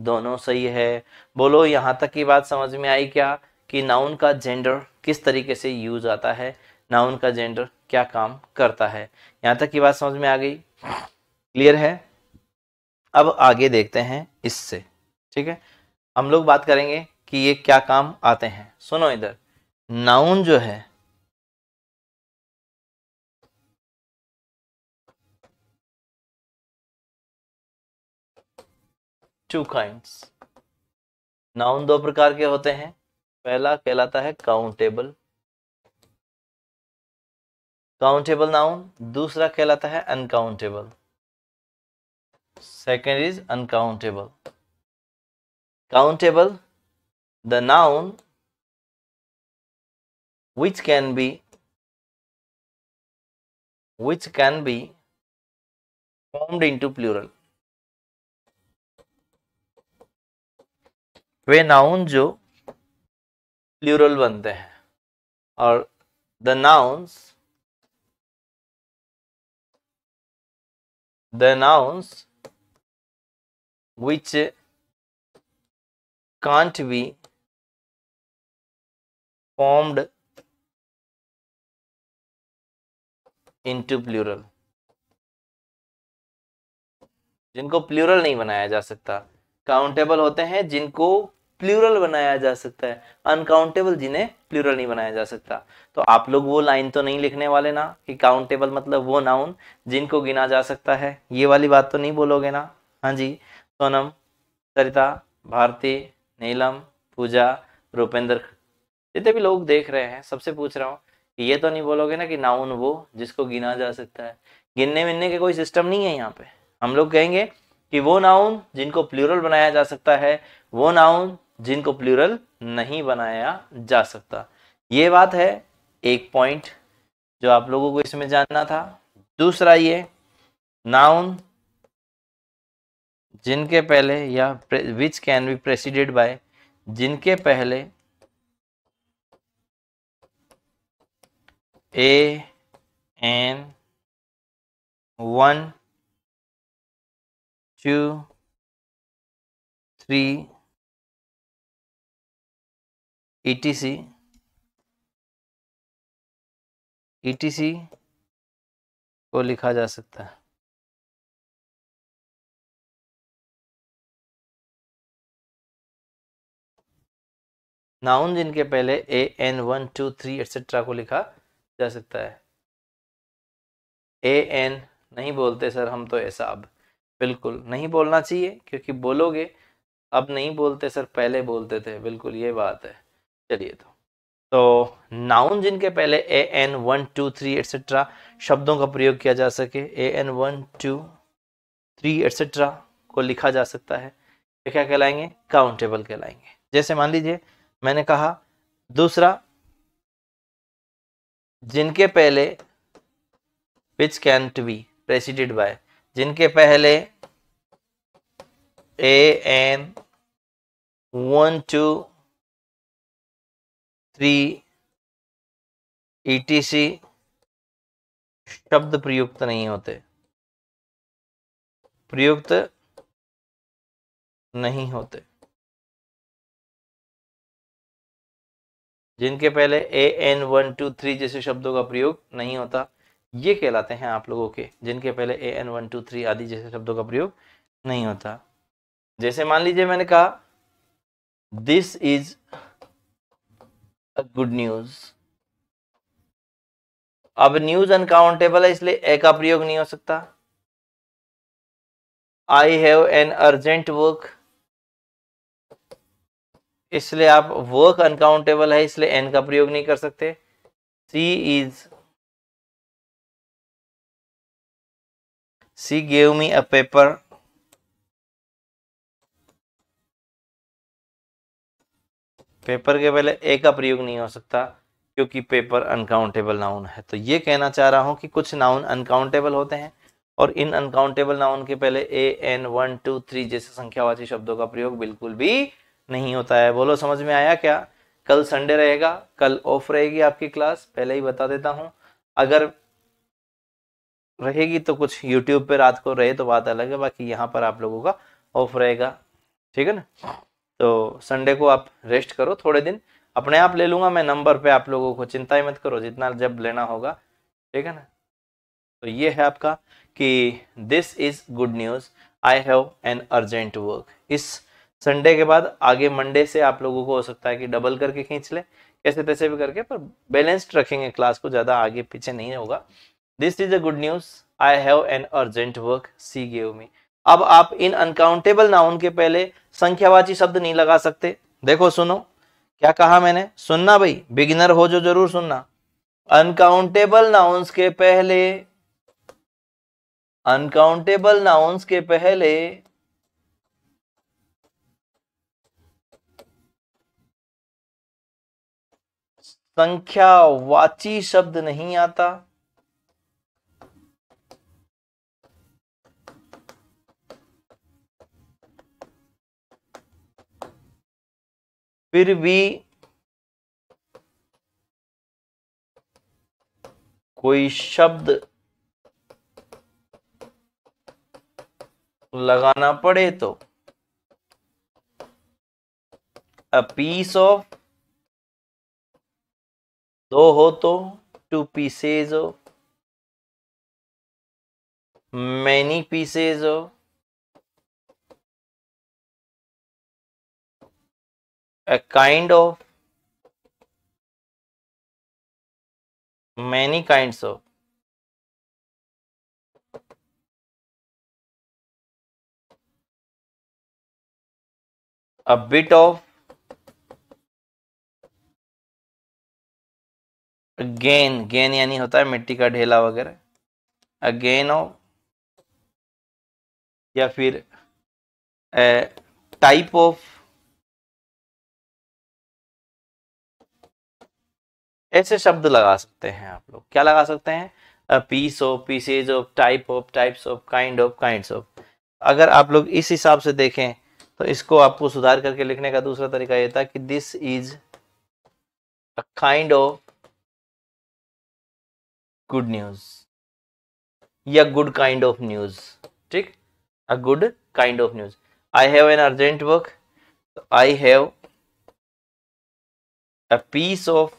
दोनों सही है बोलो यहाँ तक की बात समझ में आई क्या कि नाउन का जेंडर किस तरीके से यूज आता है नाउन का जेंडर क्या काम करता है यहाँ तक की बात समझ में आ गई क्लियर है अब आगे देखते हैं इससे ठीक है हम लोग बात करेंगे कि ये क्या काम आते हैं सुनो इधर नाउन जो है टू काइंड नाउन दो प्रकार के होते हैं पहला कहलाता है काउंटेबल काउंटेबल नाउन दूसरा कहलाता है uncountable second is uncountable countable the noun which can be which can be formed into plural वे नाउन जो प्लूरल बनते हैं और the nouns the nouns which can't be formed into plural जिनको plural नहीं बनाया जा सकता काउंटेबल होते हैं जिनको प्लूरल बनाया जा सकता है अनकाउंटेबल जिन्हें प्लूरल नहीं बनाया जा सकता तो आप लोग वो लाइन तो नहीं लिखने वाले ना कि काउंटेबल मतलब वो नाउन जिनको गिना जा सकता है ये वाली बात तो नहीं बोलोगे ना हाँ जी सोनम सरिता भारती नीलम पूजा रूपेंद्र जितने भी लोग देख रहे हैं सबसे पूछ रहा हूँ कि ये तो नहीं बोलोगे ना कि नाउन वो जिसको गिना जा सकता है गिनने मिलने के कोई सिस्टम नहीं है यहाँ पे हम लोग कहेंगे कि वो नाउन जिनको प्लूरल बनाया जा सकता है वो नाउन जिनको प्लूरल नहीं बनाया जा सकता ये बात है एक पॉइंट जो आप लोगों को इसमें जानना था दूसरा ये नाउन जिनके पहले या which can be preceded by जिनके पहले a an one two, three, etc. etc को लिखा जा सकता है नाउन जिनके पहले a an one two three etcetera को लिखा जा सकता है ए एन नहीं बोलते सर हम तो ऐसा अब बिल्कुल नहीं बोलना चाहिए क्योंकि बोलोगे अब नहीं बोलते सर पहले बोलते थे बिल्कुल ये बात है चलिए तो तो नाउन जिनके पहले a an one two three etcetera शब्दों का प्रयोग किया जा सके a an one two three etcetera को लिखा जा सकता है तो क्या कहलाएंगे काउंटेबल कहलाएंगे जैसे मान लीजिए मैंने कहा दूसरा जिनके पहले which can to be preceded by जिनके पहले N one two three etc शब्द प्रयुक्त नहीं होते प्रयुक्त नहीं होते जिनके पहले a an one two three जैसे शब्दों का प्रयोग नहीं होता ये कहलाते हैं आप लोगों के जिनके पहले a an one two three आदि जैसे शब्दों का प्रयोग नहीं होता जैसे मान लीजिए मैंने कहा this is a good news अब न्यूज अनकाउंटेबल है इसलिए ए का प्रयोग नहीं हो सकता I have an urgent work इसलिए आप वर्क अनकाउंटेबल है इसलिए एन का प्रयोग नहीं कर सकते she is she gave me a paper paper के पहले ए का प्रयोग नहीं हो सकता क्योंकि पेपर अनकाउंटेबल नाउन है तो ये कहना चाह रहा हूँ कि कुछ नाउन अनकाउंटेबल होते हैं और इन अनकाउंटेबल नाउन के पहले a an one two three जैसे संख्यावाची शब्दों का प्रयोग बिल्कुल भी नहीं होता है बोलो समझ में आया क्या कल संडे रहेगा कल ऑफ रहेगी आपकी क्लास पहले ही बता देता हूँ अगर रहेगी तो कुछ यूट्यूब पे रात को रहे तो बात अलग है बाकी यहाँ पर आप लोगों का ऑफ रहेगा ठीक है ना तो संडे को आप रेस्ट करो थोड़े दिन अपने आप ले लूंगा मैं नंबर पे आप लोगों को चिंता ही मत करो जितना जब लेना होगा ठीक है ना तो ये है आपका कि this is good news I have an urgent work इस संडे के बाद आगे मंडे से आप लोगों को हो सकता है कि डबल करके खींच ले कैसे तैसे भी करके पर बैलेंस्ड रखेंगे क्लास को ज़्यादा आगे पीछे नहीं होगा this is a good news I have an urgent work she gave me अब आप इन अनकाउंटेबल नाउन के पहले संख्यावाची शब्द नहीं लगा सकते देखो सुनो क्या कहा मैंने सुनना भाई बिगिनर हो जो जरूर सुनना अनकाउंटेबल नाउन्स के पहले अनकाउंटेबल नाउन्स के पहले संख्यावाची शब्द नहीं आता फिर भी कोई शब्द लगाना पड़े तो अ पीस ऑफ दो हो तो टू पीसेज हो मैनी पीसेज हो a kind of many kinds of a bit of gain gain यानी होता है मिट्टी का ढेला वगैरह अगेन ऑफ या फिर टाइप ऑफ ऐसे शब्द लगा सकते हैं आप लोग क्या लगा सकते हैं piece of pieces of type of types of kind of kind of अगर आप लोग इस हिसाब से देखें तो इसको आपको सुधार करके लिखने का दूसरा तरीका ये था कि this is a kind of good news या गुड काइंड ऑफ न्यूज ठीक a good kind of news I have an urgent work I have a piece of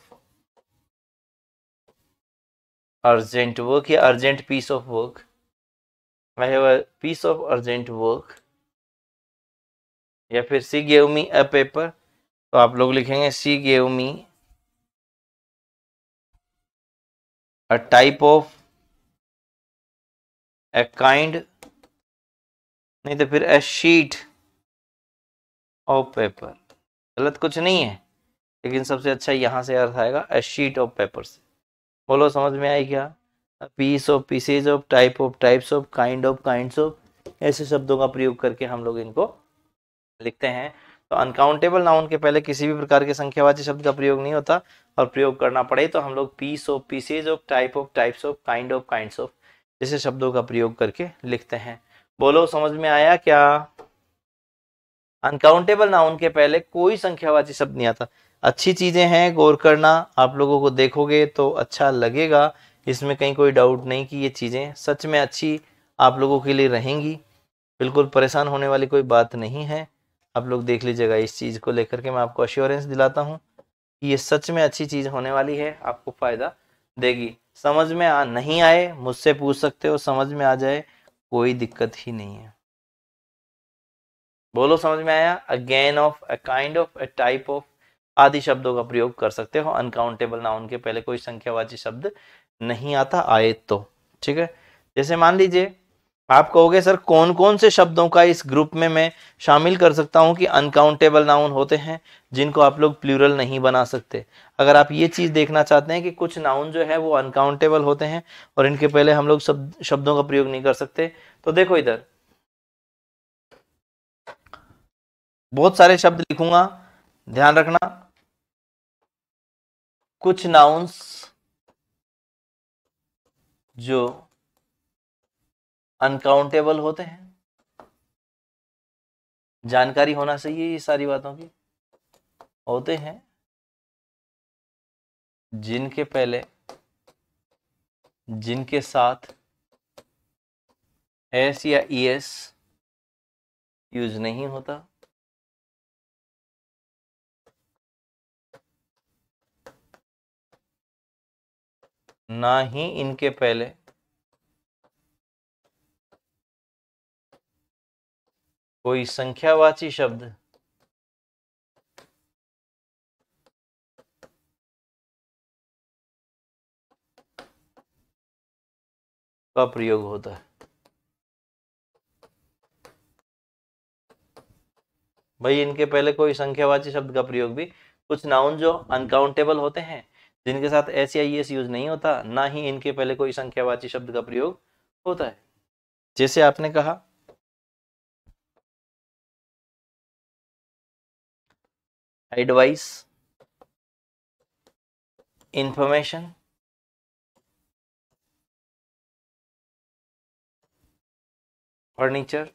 urgent work या urgent piece of work I have a piece of urgent work या फिर सी gave me a paper तो आप लोग लिखेंगे she gave me a type of a kind नहीं तो फिर अ शीट ऑफ पेपर गलत कुछ नहीं है लेकिन सबसे अच्छा यहाँ से अर्थ आएगा अ शीट ऑफ पेपर से बोलो समझ में आई क्या piece of pieces of type of types of kind of kind of ऐसे शब्दों का प्रयोग करके हम लोग इनको लिखते हैं तो अनकाउंटेबल नाउन के पहले किसी भी प्रकार के संख्यावाची शब्द का प्रयोग नहीं होता और प्रयोग करना पड़े तो हम लोग piece of pieces of type of types of kind of kind of जैसे शब्दों का प्रयोग करके लिखते हैं बोलो समझ में आया क्या अनकाउंटेबल नाउन के पहले कोई संख्यावाची शब्द नहीं आता अच्छी चीज़ें हैं गौर करना आप लोगों को देखोगे तो अच्छा लगेगा इसमें कहीं कोई डाउट नहीं कि ये चीज़ें सच में अच्छी आप लोगों के लिए रहेंगी बिल्कुल परेशान होने वाली कोई बात नहीं है आप लोग देख लीजिएगा इस चीज़ को लेकर के मैं आपको अश्योरेंस दिलाता हूँ कि ये सच में अच्छी चीज़ होने वाली है आपको फ़ायदा देगी समझ में आ नहीं आए मुझसे पूछ सकते हो समझ में आ जाए कोई दिक्कत ही नहीं है बोलो समझ में आया a of a kind of a type of आदि शब्दों का प्रयोग कर सकते हो अनकाउंटेबल नाउन के पहले कोई संख्यावाची शब्द नहीं आता आए तो ठीक है जैसे मान लीजिए आप कहोगे सर कौन कौन से शब्दों का इस ग्रुप में मैं शामिल कर सकता हूं कि अनकाउंटेबल नाउन होते हैं जिनको आप लोग प्लूरल नहीं बना सकते अगर आप ये चीज़ देखना चाहते हैं कि कुछ नाउन जो है वो अनकाउंटेबल होते हैं और इनके पहले हम लोग शब्द शब्दों का प्रयोग नहीं कर सकते तो देखो इधर बहुत सारे शब्द लिखूंगा ध्यान रखना कुछ नाउन्स जो अनकाउंटेबल होते हैं जानकारी होना चाहिए ये सारी बातों की होते हैं जिनके पहले जिनके साथ एस या ई एस यूज नहीं होता ना ही इनके पहले कोई संख्यावाची शब्द का प्रयोग होता है भाई इनके पहले कोई संख्यावाची शब्द का प्रयोग भी कुछ नाउन जो अनकाउंटेबल होते हैं जिनके साथ एस या एस यूज नहीं होता ना ही इनके पहले कोई संख्यावाची शब्द का प्रयोग होता है जैसे आपने कहा advice information furniture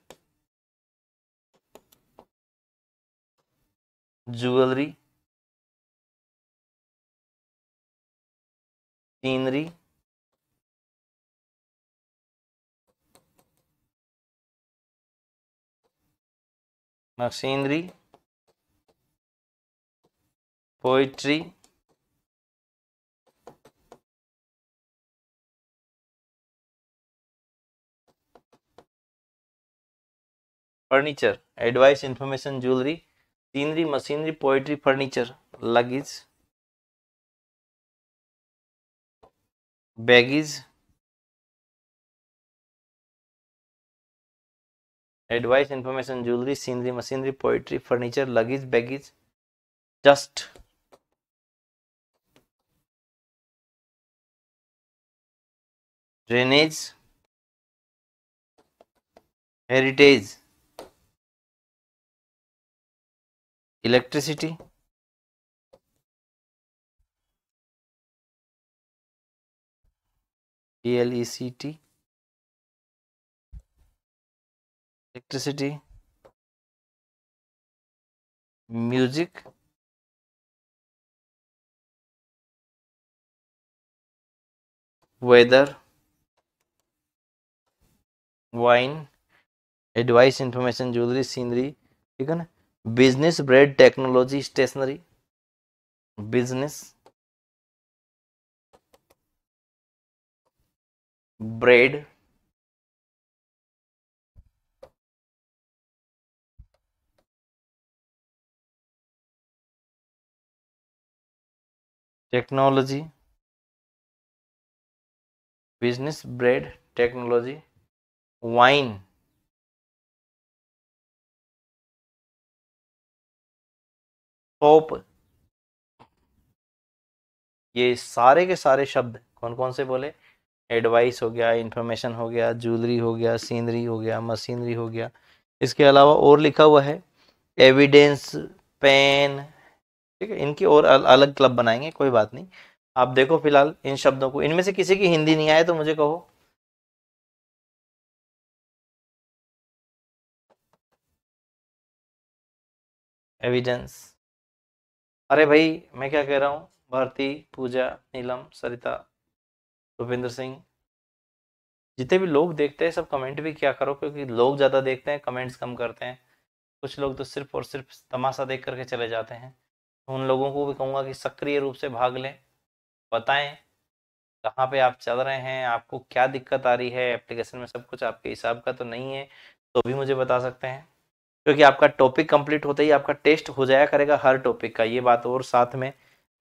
jewellery scenery machinery poetry furniture advice information jewellery scenery machinery poetry furniture luggage baggage advice information jewellery scenery machinery poetry furniture luggage baggage just drainage heritage electricity elect electricity music weather wine advice information jewellery scenery ठीक है ना business bread technology stationery business bread technology business bread technology wine soap ये सारे के सारे शब्द कौन कौन से बोले एडवाइस हो गया इन्फॉर्मेशन हो गया ज्वेलरी हो गया सीनरी हो गया मशीनरी हो गया इसके अलावा और लिखा हुआ है एविडेंस पेन ठीक है इनकी और अलग क्लब बनाएंगे कोई बात नहीं आप देखो फिलहाल इन शब्दों को इनमें से किसी की हिंदी नहीं आए तो मुझे कहो एविडेंस अरे भाई मैं क्या कह रहा हूँ भारती पूजा नीलम सरिता रुपिंदर सिंह जितने भी लोग देखते हैं सब कमेंट भी क्या करो क्योंकि लोग ज़्यादा देखते हैं कमेंट्स कम करते हैं कुछ लोग तो सिर्फ और सिर्फ तमाशा देख करके चले जाते हैं तो उन लोगों को भी कहूँगा कि सक्रिय रूप से भाग लें बताएं कहाँ पे आप चल रहे हैं आपको क्या दिक्कत आ रही है एप्लीकेशन में सब कुछ आपके हिसाब का तो नहीं है तो भी मुझे बता सकते हैं क्योंकि आपका टॉपिक कंप्लीट होते ही आपका टेस्ट हो जाया करेगा हर टॉपिक का ये बात और साथ में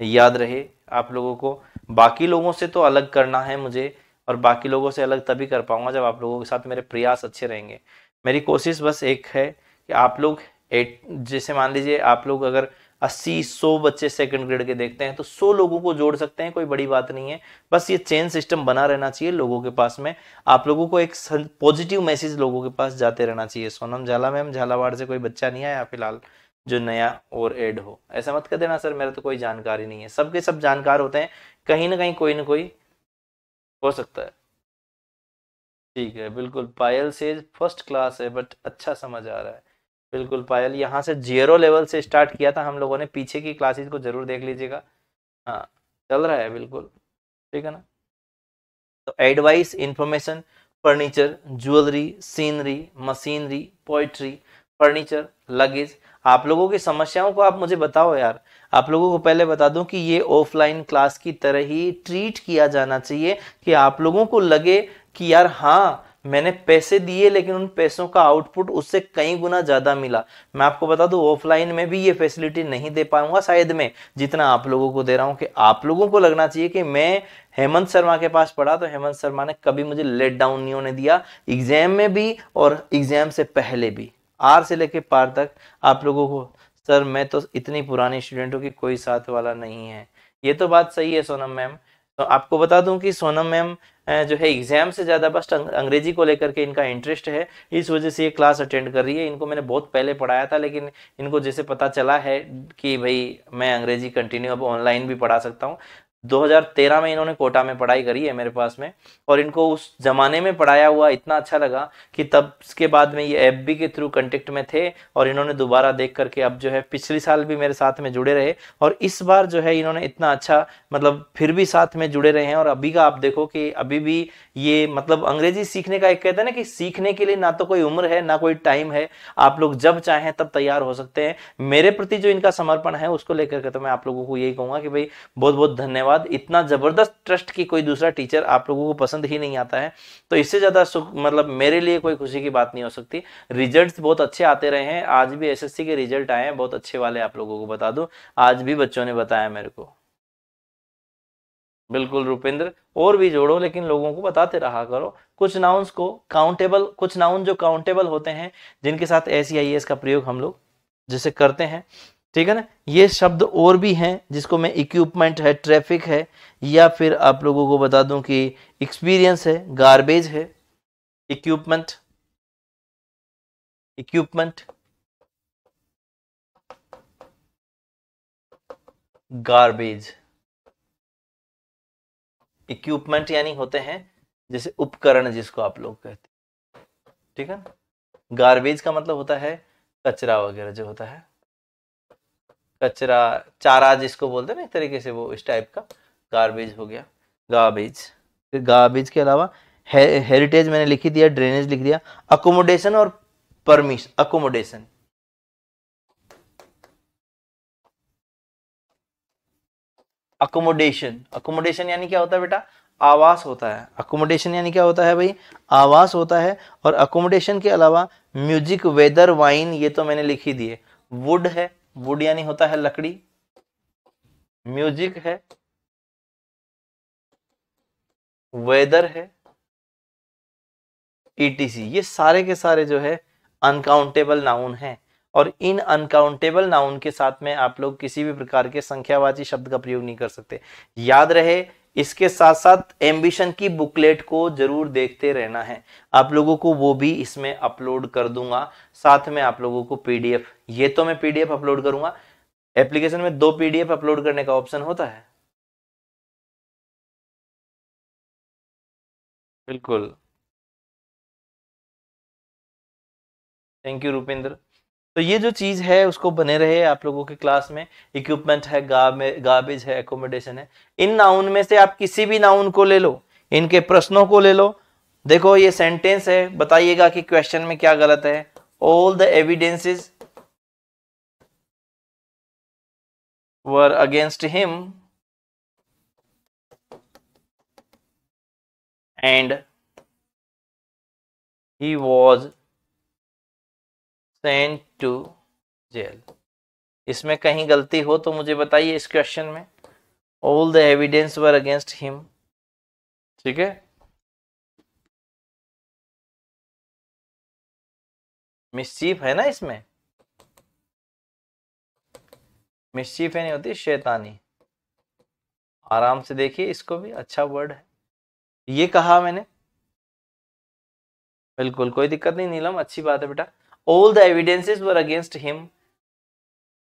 याद रहे आप लोगों को बाकी लोगों से तो अलग करना है मुझे और बाकी लोगों से अलग तभी कर पाऊंगा जब आप लोगों के साथ मेरे प्रयास अच्छे रहेंगे मेरी कोशिश बस एक है कि आप लोग एट जैसे मान लीजिए आप लोग अगर अस्सी सौ बच्चे सेकंड ग्रेड के देखते हैं तो सौ लोगों को जोड़ सकते हैं कोई बड़ी बात नहीं है बस ये चेन सिस्टम बना रहना चाहिए लोगों के पास में आप लोगों को एक पॉजिटिव मैसेज लोगों के पास जाते रहना चाहिए सोनम झाला मैम झालावाड़ से कोई बच्चा नहीं आया फिलहाल जो नया और ऐड हो ऐसा मत कर देना सर मेरा तो कोई जानकारी नहीं है सबके सब जानकार होते हैं कहीं ना कहीं कोई ना कोई हो सकता है ठीक है बिल्कुल पायल से फर्स्ट क्लास है बट अच्छा समझ आ रहा है बिल्कुल पायल यहाँ से जीरो लेवल से स्टार्ट किया था हम लोगों ने पीछे की क्लासेस को जरूर देख लीजिएगा हाँ चल रहा है बिल्कुल ठीक है ना तो advice information furniture jewellery scenery machinery poetry furniture luggage आप लोगों की समस्याओं को आप मुझे बताओ यार आप लोगों को पहले बता दूं कि ये ऑफलाइन क्लास की तरह ही ट्रीट किया जाना चाहिए कि आप लोगों को लगे कि यार हाँ मैंने पैसे दिए लेकिन उन पैसों का आउटपुट उससे कई गुना ज़्यादा मिला मैं आपको बता दूं ऑफलाइन में भी ये फैसिलिटी नहीं दे पाऊंगा शायद मैं जितना आप लोगों को दे रहा हूं कि आप लोगों को लगना चाहिए कि मैं हेमंत शर्मा के पास पढ़ा तो हेमंत शर्मा ने कभी मुझे लेट डाउन नहीं होने दिया एग्जाम में भी और एग्जाम से पहले भी आर से लेके पार तक आप लोगों को सर मैं तो इतनी पुरानी स्टूडेंट हूँ कि कोई साथ वाला नहीं है ये तो बात सही है सोनम मैम तो आपको बता दूं कि सोनम मैम जो है एग्जाम से ज़्यादा बस अंग्रेजी को लेकर के इनका इंटरेस्ट है इस वजह से ये क्लास अटेंड कर रही है इनको मैंने बहुत पहले पढ़ाया था लेकिन इनको जैसे पता चला है कि भाई मैं अंग्रेजी कंटिन्यू अब ऑनलाइन भी पढ़ा सकता हूँ 2013 में इन्होंने कोटा में पढ़ाई करी है मेरे पास में और इनको उस ज़माने में पढ़ाया हुआ इतना अच्छा लगा कि तब के बाद में ये एफ के थ्रू कंटेक्ट में थे और इन्होंने दोबारा देख करके अब जो है पिछले साल भी मेरे साथ में जुड़े रहे और इस बार जो है इन्होंने इतना अच्छा मतलब फिर भी साथ में जुड़े रहे हैं और अभी का आप देखो कि अभी भी ये मतलब अंग्रेजी सीखने का एक कहते हैं ना कि सीखने के लिए ना तो कोई उम्र है ना कोई टाइम है आप लोग जब चाहें तब तैयार हो सकते हैं मेरे प्रति जो इनका समर्पण है उसको लेकर के तो मैं आप लोगों को यही कहूँगा कि भाई बहुत बहुत धन्यवाद बाद इतना ज़बरदस्त ट्रस्ट की कोई दूसरा टीचर आप लोगों को पसंद ही नहीं आता है तो इससे ज़्यादा सुख मतलब मेरे लिए कोई खुशी की बात नहीं हो सकती रिजल्ट्स बहुत अच्छे आते रहे हैं आज भी एसएससी के रिजल्ट आए हैं बहुत अच्छे वाले आप लोगों को बता दू आज भी बच्चों ने बताया मेरे को बिल्कुल रुपेंद्र और भी जोड़ो लेकिन लोगों को बताते रहा करो कुछ नाउन्स को काउंटेबल कुछ नाउन जो काउंटेबल होते हैं जिनके साथ एस e का प्रयोग हम लोग जिसे करते हैं ठीक है ना ये शब्द और भी हैं जिसको मैं इक्विपमेंट है ट्रैफिक है या फिर आप लोगों को बता दूं कि एक्सपीरियंस है गार्बेज है इक्विपमेंट इक्विपमेंट गार्बेज इक्विपमेंट यानी होते हैं जैसे उपकरण जिसको आप लोग कहते हैं ठीक है गार्बेज का मतलब होता है कचरा वगैरह जो होता है कचरा चारा जिसको बोलते हैं ना एक तरीके से वो इस टाइप का गार्बेज हो गया गार्बेज फिर गार्बेज के अलावा हेरिटेज मैंने लिखी दिया ड्रेनेज लिख दिया अकोमोडेशन और परमिश अकोमोडेशन अकोमोडेशन अकोमोडेशन यानी क्या होता है बेटा आवास होता है अकोमोडेशन यानी क्या होता है भाई आवास होता है और अकोमोडेशन के अलावा म्यूजिक वेदर वाइन ये तो मैंने लिखी दिए वुड है वुड यानी होता है लकड़ी म्यूजिक है वेदर है ईटीसी ये सारे के सारे जो है अनकाउंटेबल नाउन हैं और इन अनकाउंटेबल नाउन के साथ में आप लोग किसी भी प्रकार के संख्यावाची शब्द का प्रयोग नहीं कर सकते याद रहे इसके साथ साथ एम्बिशन की बुकलेट को जरूर देखते रहना है आप लोगों को वो भी इसमें अपलोड कर दूंगा साथ में आप लोगों को पीडीएफ ये तो मैं पीडीएफ अपलोड करूंगा एप्लीकेशन में दो पीडीएफ अपलोड करने का ऑप्शन होता है बिल्कुल थैंक यू रूपेंद्र तो ये जो चीज़ है उसको बने रहे आप लोगों के क्लास में इक्विपमेंट है गार्बेज है एकोमोडेशन है इन नाउन में से आप किसी भी नाउन को ले लो इनके प्रश्नों को ले लो देखो ये सेंटेंस है बताइएगा कि क्वेश्चन में क्या गलत है all the evidences were against him and he was sent to jail इसमें कहीं गलती हो तो मुझे बताइए इस क्वेश्चन में all the evidence were against him ठीक है मिसचीफ है ना इसमें मिसचीफ है नहीं होती शैतानी आराम से देखिए इसको भी अच्छा वर्ड है ये कहा मैंने बिल्कुल कोई दिक्कत नहीं नीलम अच्छी बात है बेटा All the evidences were against him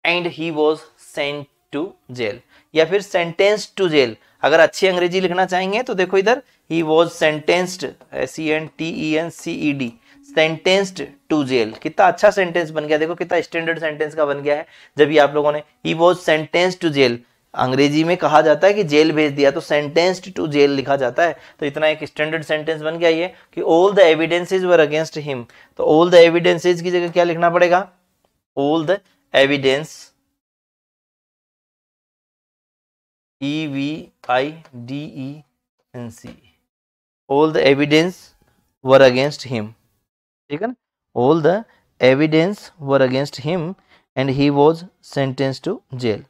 and he was sent to jail. या फिर sentenced to jail. अगर अच्छी अंग्रेजी लिखना चाहेंगे तो देखो इधर he was sentenced S E N T E N C E D sentenced to jail. कितना अच्छा sentence बन गया देखो कितना standard sentence का बन गया है जब ये आप लोगों ने he was sentenced to jail. अंग्रेजी में कहा जाता है कि जेल भेज दिया तो सेंटेंस्ड टू जेल लिखा जाता है तो इतना एक स्टैंडर्ड सेंटेंस बन गया ये कि all the evidences were against him तो ऑल द एविडेंसेज की जगह क्या लिखना पड़ेगा all the evidence E V I D E N C all the evidence were against him ठीक है ना all the evidence were against him and he was sentence to jail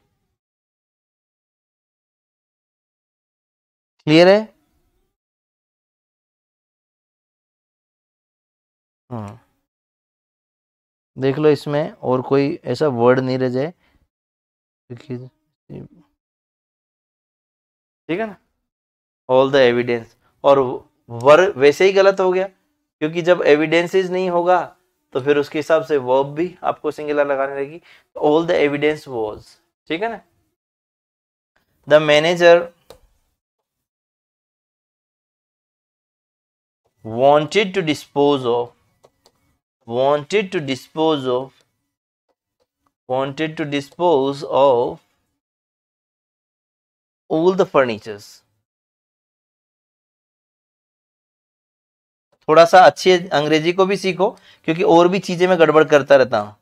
clear है हाँ देख लो इसमें और कोई ऐसा वर्ड नहीं रह जाए क्योंकि ठीक है ना ऑल द एविडेंस और वर वैसे ही गलत हो गया क्योंकि जब एविडेंसेस नहीं होगा तो फिर उसके हिसाब से वर्ब भी आपको सिंगुलर लगाने लगी ऑल द एविडेंस वॉज ठीक है ना the manager wanted to dispose of wanted to dispose of wanted to dispose of all the furnitures थोड़ा सा अच्छे अंग्रेजी को भी सीखो क्योंकि और भी चीजें मैं गड़बड़ करता रहता हूं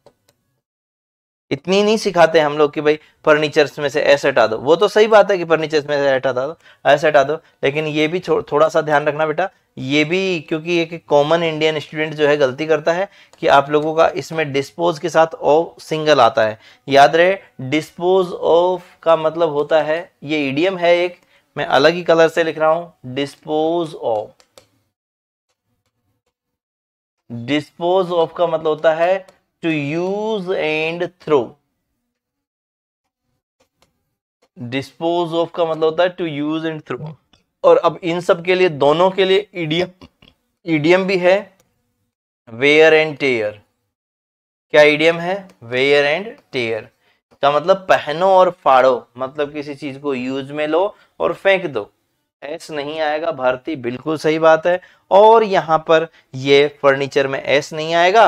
इतनी नहीं सिखाते हम लोग कि भाई फर्नीचर्स में से ऐसे हटा दो वो तो सही बात है कि फर्नीचर्स में से ऐसे हटा दो ऐसे हटा दो लेकिन ये भी थोड़ा सा ध्यान रखना बेटा ये भी क्योंकि एक कॉमन इंडियन स्टूडेंट जो है गलती करता है कि आप लोगों का इसमें डिस्पोज के साथ ऑफ सिंगल आता है याद रहे डिस्पोज ऑफ का मतलब होता है ये ईडीएम है एक मैं अलग ही कलर से लिख रहा हूं डिस्पोज ऑफ डिस्पोज ऑफ का मतलब होता है to use and throw dispose of का मतलब होता है टू यूज एंड थ्रो और अब इन सब के लिए दोनों के लिए ईडीएम ईडीएम भी है वेयर एंड टेयर क्या ईडीएम है वेयर एंड टेयर का मतलब पहनो और फाड़ो मतलब किसी चीज को यूज में लो और फेंक दो एस नहीं आएगा भारती बिल्कुल सही बात है और यहाँ पर ये फर्नीचर में एस नहीं आएगा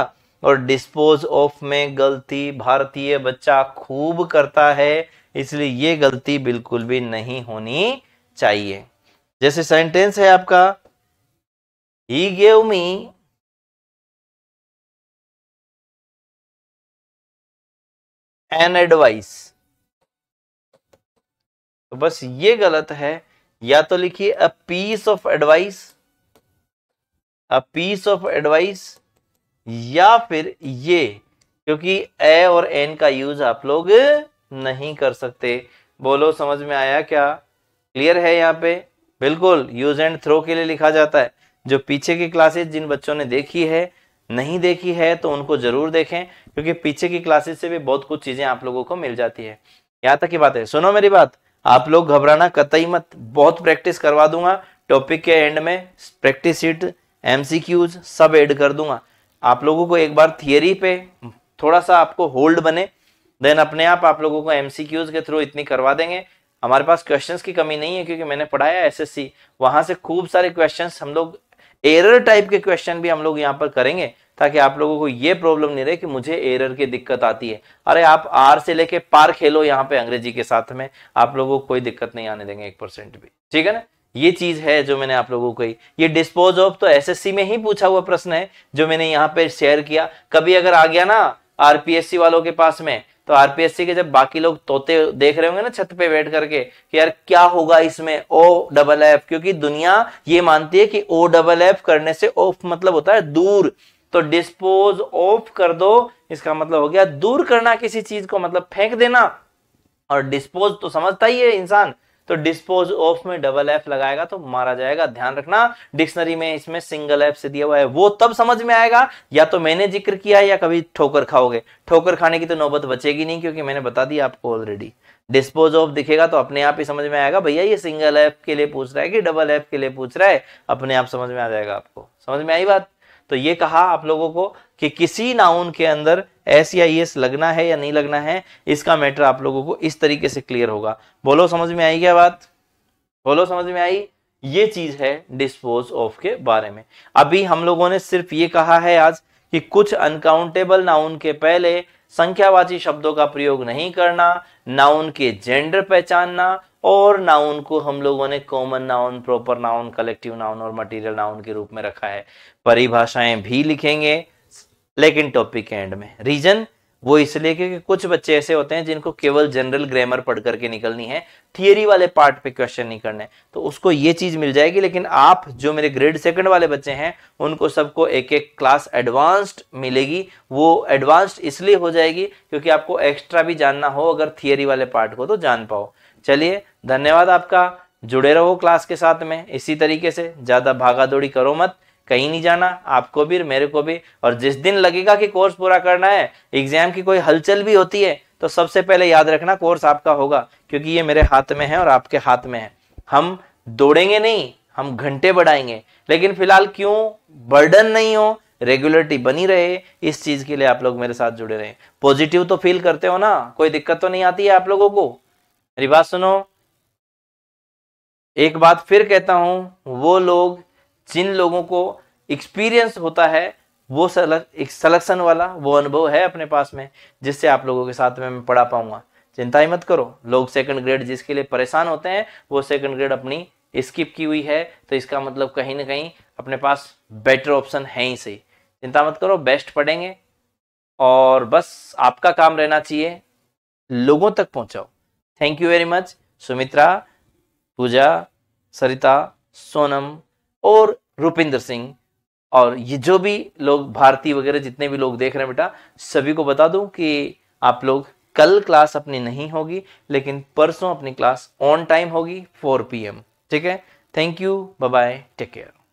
और डिस्पोज ऑफ में गलती भारतीय बच्चा खूब करता है इसलिए ये गलती बिल्कुल भी नहीं होनी चाहिए जैसे सेंटेंस है आपका he gave me an advice तो बस ये गलत है या तो लिखिए a piece of advice a piece of advice या फिर ये क्योंकि ए और एन का यूज आप लोग नहीं कर सकते बोलो समझ में आया क्या क्लियर है यहां पे बिल्कुल यूज एंड थ्रो के लिए लिखा जाता है जो पीछे की क्लासेस जिन बच्चों ने देखी है नहीं देखी है तो उनको जरूर देखें क्योंकि पीछे की क्लासेस से भी बहुत कुछ चीजें आप लोगों को मिल जाती है यहाँ तक की बात है सुनो मेरी बात आप लोग घबराना कतई मत बहुत प्रैक्टिस करवा दूंगा टॉपिक के एंड में प्रैक्टिस शीट एमसीक्यूज सब ऐड कर दूंगा आप लोगों को एक बार थियरी पे थोड़ा सा आपको होल्ड बने देन अपने आप आप लोगों को एमसीक्यूज के थ्रू इतनी करवा देंगे हमारे पास क्वेश्चंस की कमी नहीं है क्योंकि मैंने पढ़ाया एसएससी वहां से खूब सारे क्वेश्चंस हम लोग एरर टाइप के क्वेश्चन भी हम लोग यहाँ पर करेंगे ताकि आप लोगों को ये प्रॉब्लम नहीं रहे कि मुझे एरर की दिक्कत आती है अरे आप आर से लेके पार खेलो यहाँ पे अंग्रेजी के साथ में आप लोगों को कोई दिक्कत नहीं आने देंगे एक परसेंट भी ठीक है ना ये चीज है जो मैंने आप लोगों को कही ये डिस्पोज ऑफ तो एसएससी में ही पूछा हुआ प्रश्न है जो मैंने यहाँ पे शेयर किया कभी अगर आ गया ना आरपीएससी वालों के पास में तो आरपीएससी के जब बाकी लोग तोते देख रहे होंगे ना छत पे बैठ करके कि यार क्या होगा इसमें ओ डबल एफ क्योंकि दुनिया ये मानती है कि ओ डबल एफ करने से ओफ मतलब होता है दूर तो डिस्पोज ऑफ कर दो इसका मतलब हो गया दूर करना किसी चीज को मतलब फेंक देना और डिस्पोज तो समझता ही है इंसान तो डिस्पोज ऑफ में डबल एफ लगाएगा तो मारा जाएगा ध्यान रखना डिक्शनरी में इसमें सिंगल एफ से दिया हुआ है वो तब समझ में आएगा या तो मैंने जिक्र किया है या कभी ठोकर खाओगे ठोकर खाने की तो नौबत बचेगी नहीं क्योंकि मैंने बता दी आपको ऑलरेडी डिस्पोज ऑफ दिखेगा तो अपने आप ही समझ में आएगा भैया ये सिंगल एफ के लिए पूछ रहा है कि डबल एफ के लिए पूछ रहा है अपने आप समझ में आ जाएगा आपको समझ में आई बात तो ये कहा आप लोगों को कि किसी नाउन के अंदर एस या ई एस लगना है या नहीं लगना है इसका मैटर आप लोगों को इस तरीके से क्लियर होगा बोलो समझ में आई क्या बात बोलो समझ में आई ये चीज है डिस्पोज ऑफ के बारे में अभी हम लोगों ने सिर्फ ये कहा है आज कि कुछ अनकाउंटेबल नाउन के पहले संख्यावाची शब्दों का प्रयोग नहीं करना नाउन के जेंडर पहचानना और नाउन को हम लोगों ने common noun proper noun collective noun और मटेरियल नाउन के रूप में रखा है परिभाषाएं भी लिखेंगे लेकिन टॉपिक के एंड में रीजन वो इसलिए क्योंकि कुछ बच्चे ऐसे होते हैं जिनको केवल जनरल ग्रामर पढ़ करके निकलनी है थियरी वाले पार्ट पे क्वेश्चन नहीं करने तो उसको ये चीज़ मिल जाएगी लेकिन आप जो मेरे ग्रेड सेकंड वाले बच्चे हैं उनको सबको एक एक क्लास एडवांस्ड मिलेगी वो एडवांस्ड इसलिए हो जाएगी क्योंकि आपको एक्स्ट्रा भी जानना हो अगर थियरी वाले पार्ट को तो जान पाओ चलिए धन्यवाद आपका जुड़े रहो क्लास के साथ में इसी तरीके से ज़्यादा भागा दौड़ी करो मत कहीं नहीं जाना आपको भी और मेरे को भी और जिस दिन लगेगा कि कोर्स पूरा करना है एग्जाम की कोई हलचल भी होती है तो सबसे पहले याद रखना कोर्स आपका होगा क्योंकि ये मेरे हाथ में है और आपके हाथ में है हम दौड़ेंगे नहीं हम घंटे बढ़ाएंगे लेकिन फिलहाल क्यों बर्डन नहीं हो रेगुलरिटी बनी रहे इस चीज के लिए आप लोग मेरे साथ जुड़े रहे पॉजिटिव तो फील करते हो ना कोई दिक्कत तो नहीं आती है आप लोगों को मेरी बात सुनो एक बात फिर कहता हूं वो लोग जिन लोगों को एक्सपीरियंस होता है वो एक सलेक्शन वाला वो अनुभव है अपने पास में जिससे आप लोगों के साथ में मैं पढ़ा पाऊंगा चिंता ही मत करो लोग सेकंड ग्रेड जिसके लिए परेशान होते हैं वो सेकंड ग्रेड अपनी स्किप की हुई है तो इसका मतलब कहीं ना कहीं अपने पास बेटर ऑप्शन है ही सही चिंता मत करो बेस्ट पढ़ेंगे और बस आपका काम रहना चाहिए लोगों तक पहुंचाओ thank you very much Sumitra Pooja Sarita Sonam और रुपिंदर सिंह और ये जो भी लोग भारती वगैरह जितने भी लोग देख रहे हैं बेटा सभी को बता दूं कि आप लोग कल क्लास अपनी नहीं होगी लेकिन परसों अपनी क्लास ऑन टाइम होगी 4 पीएम ठीक है thank you bye bye take care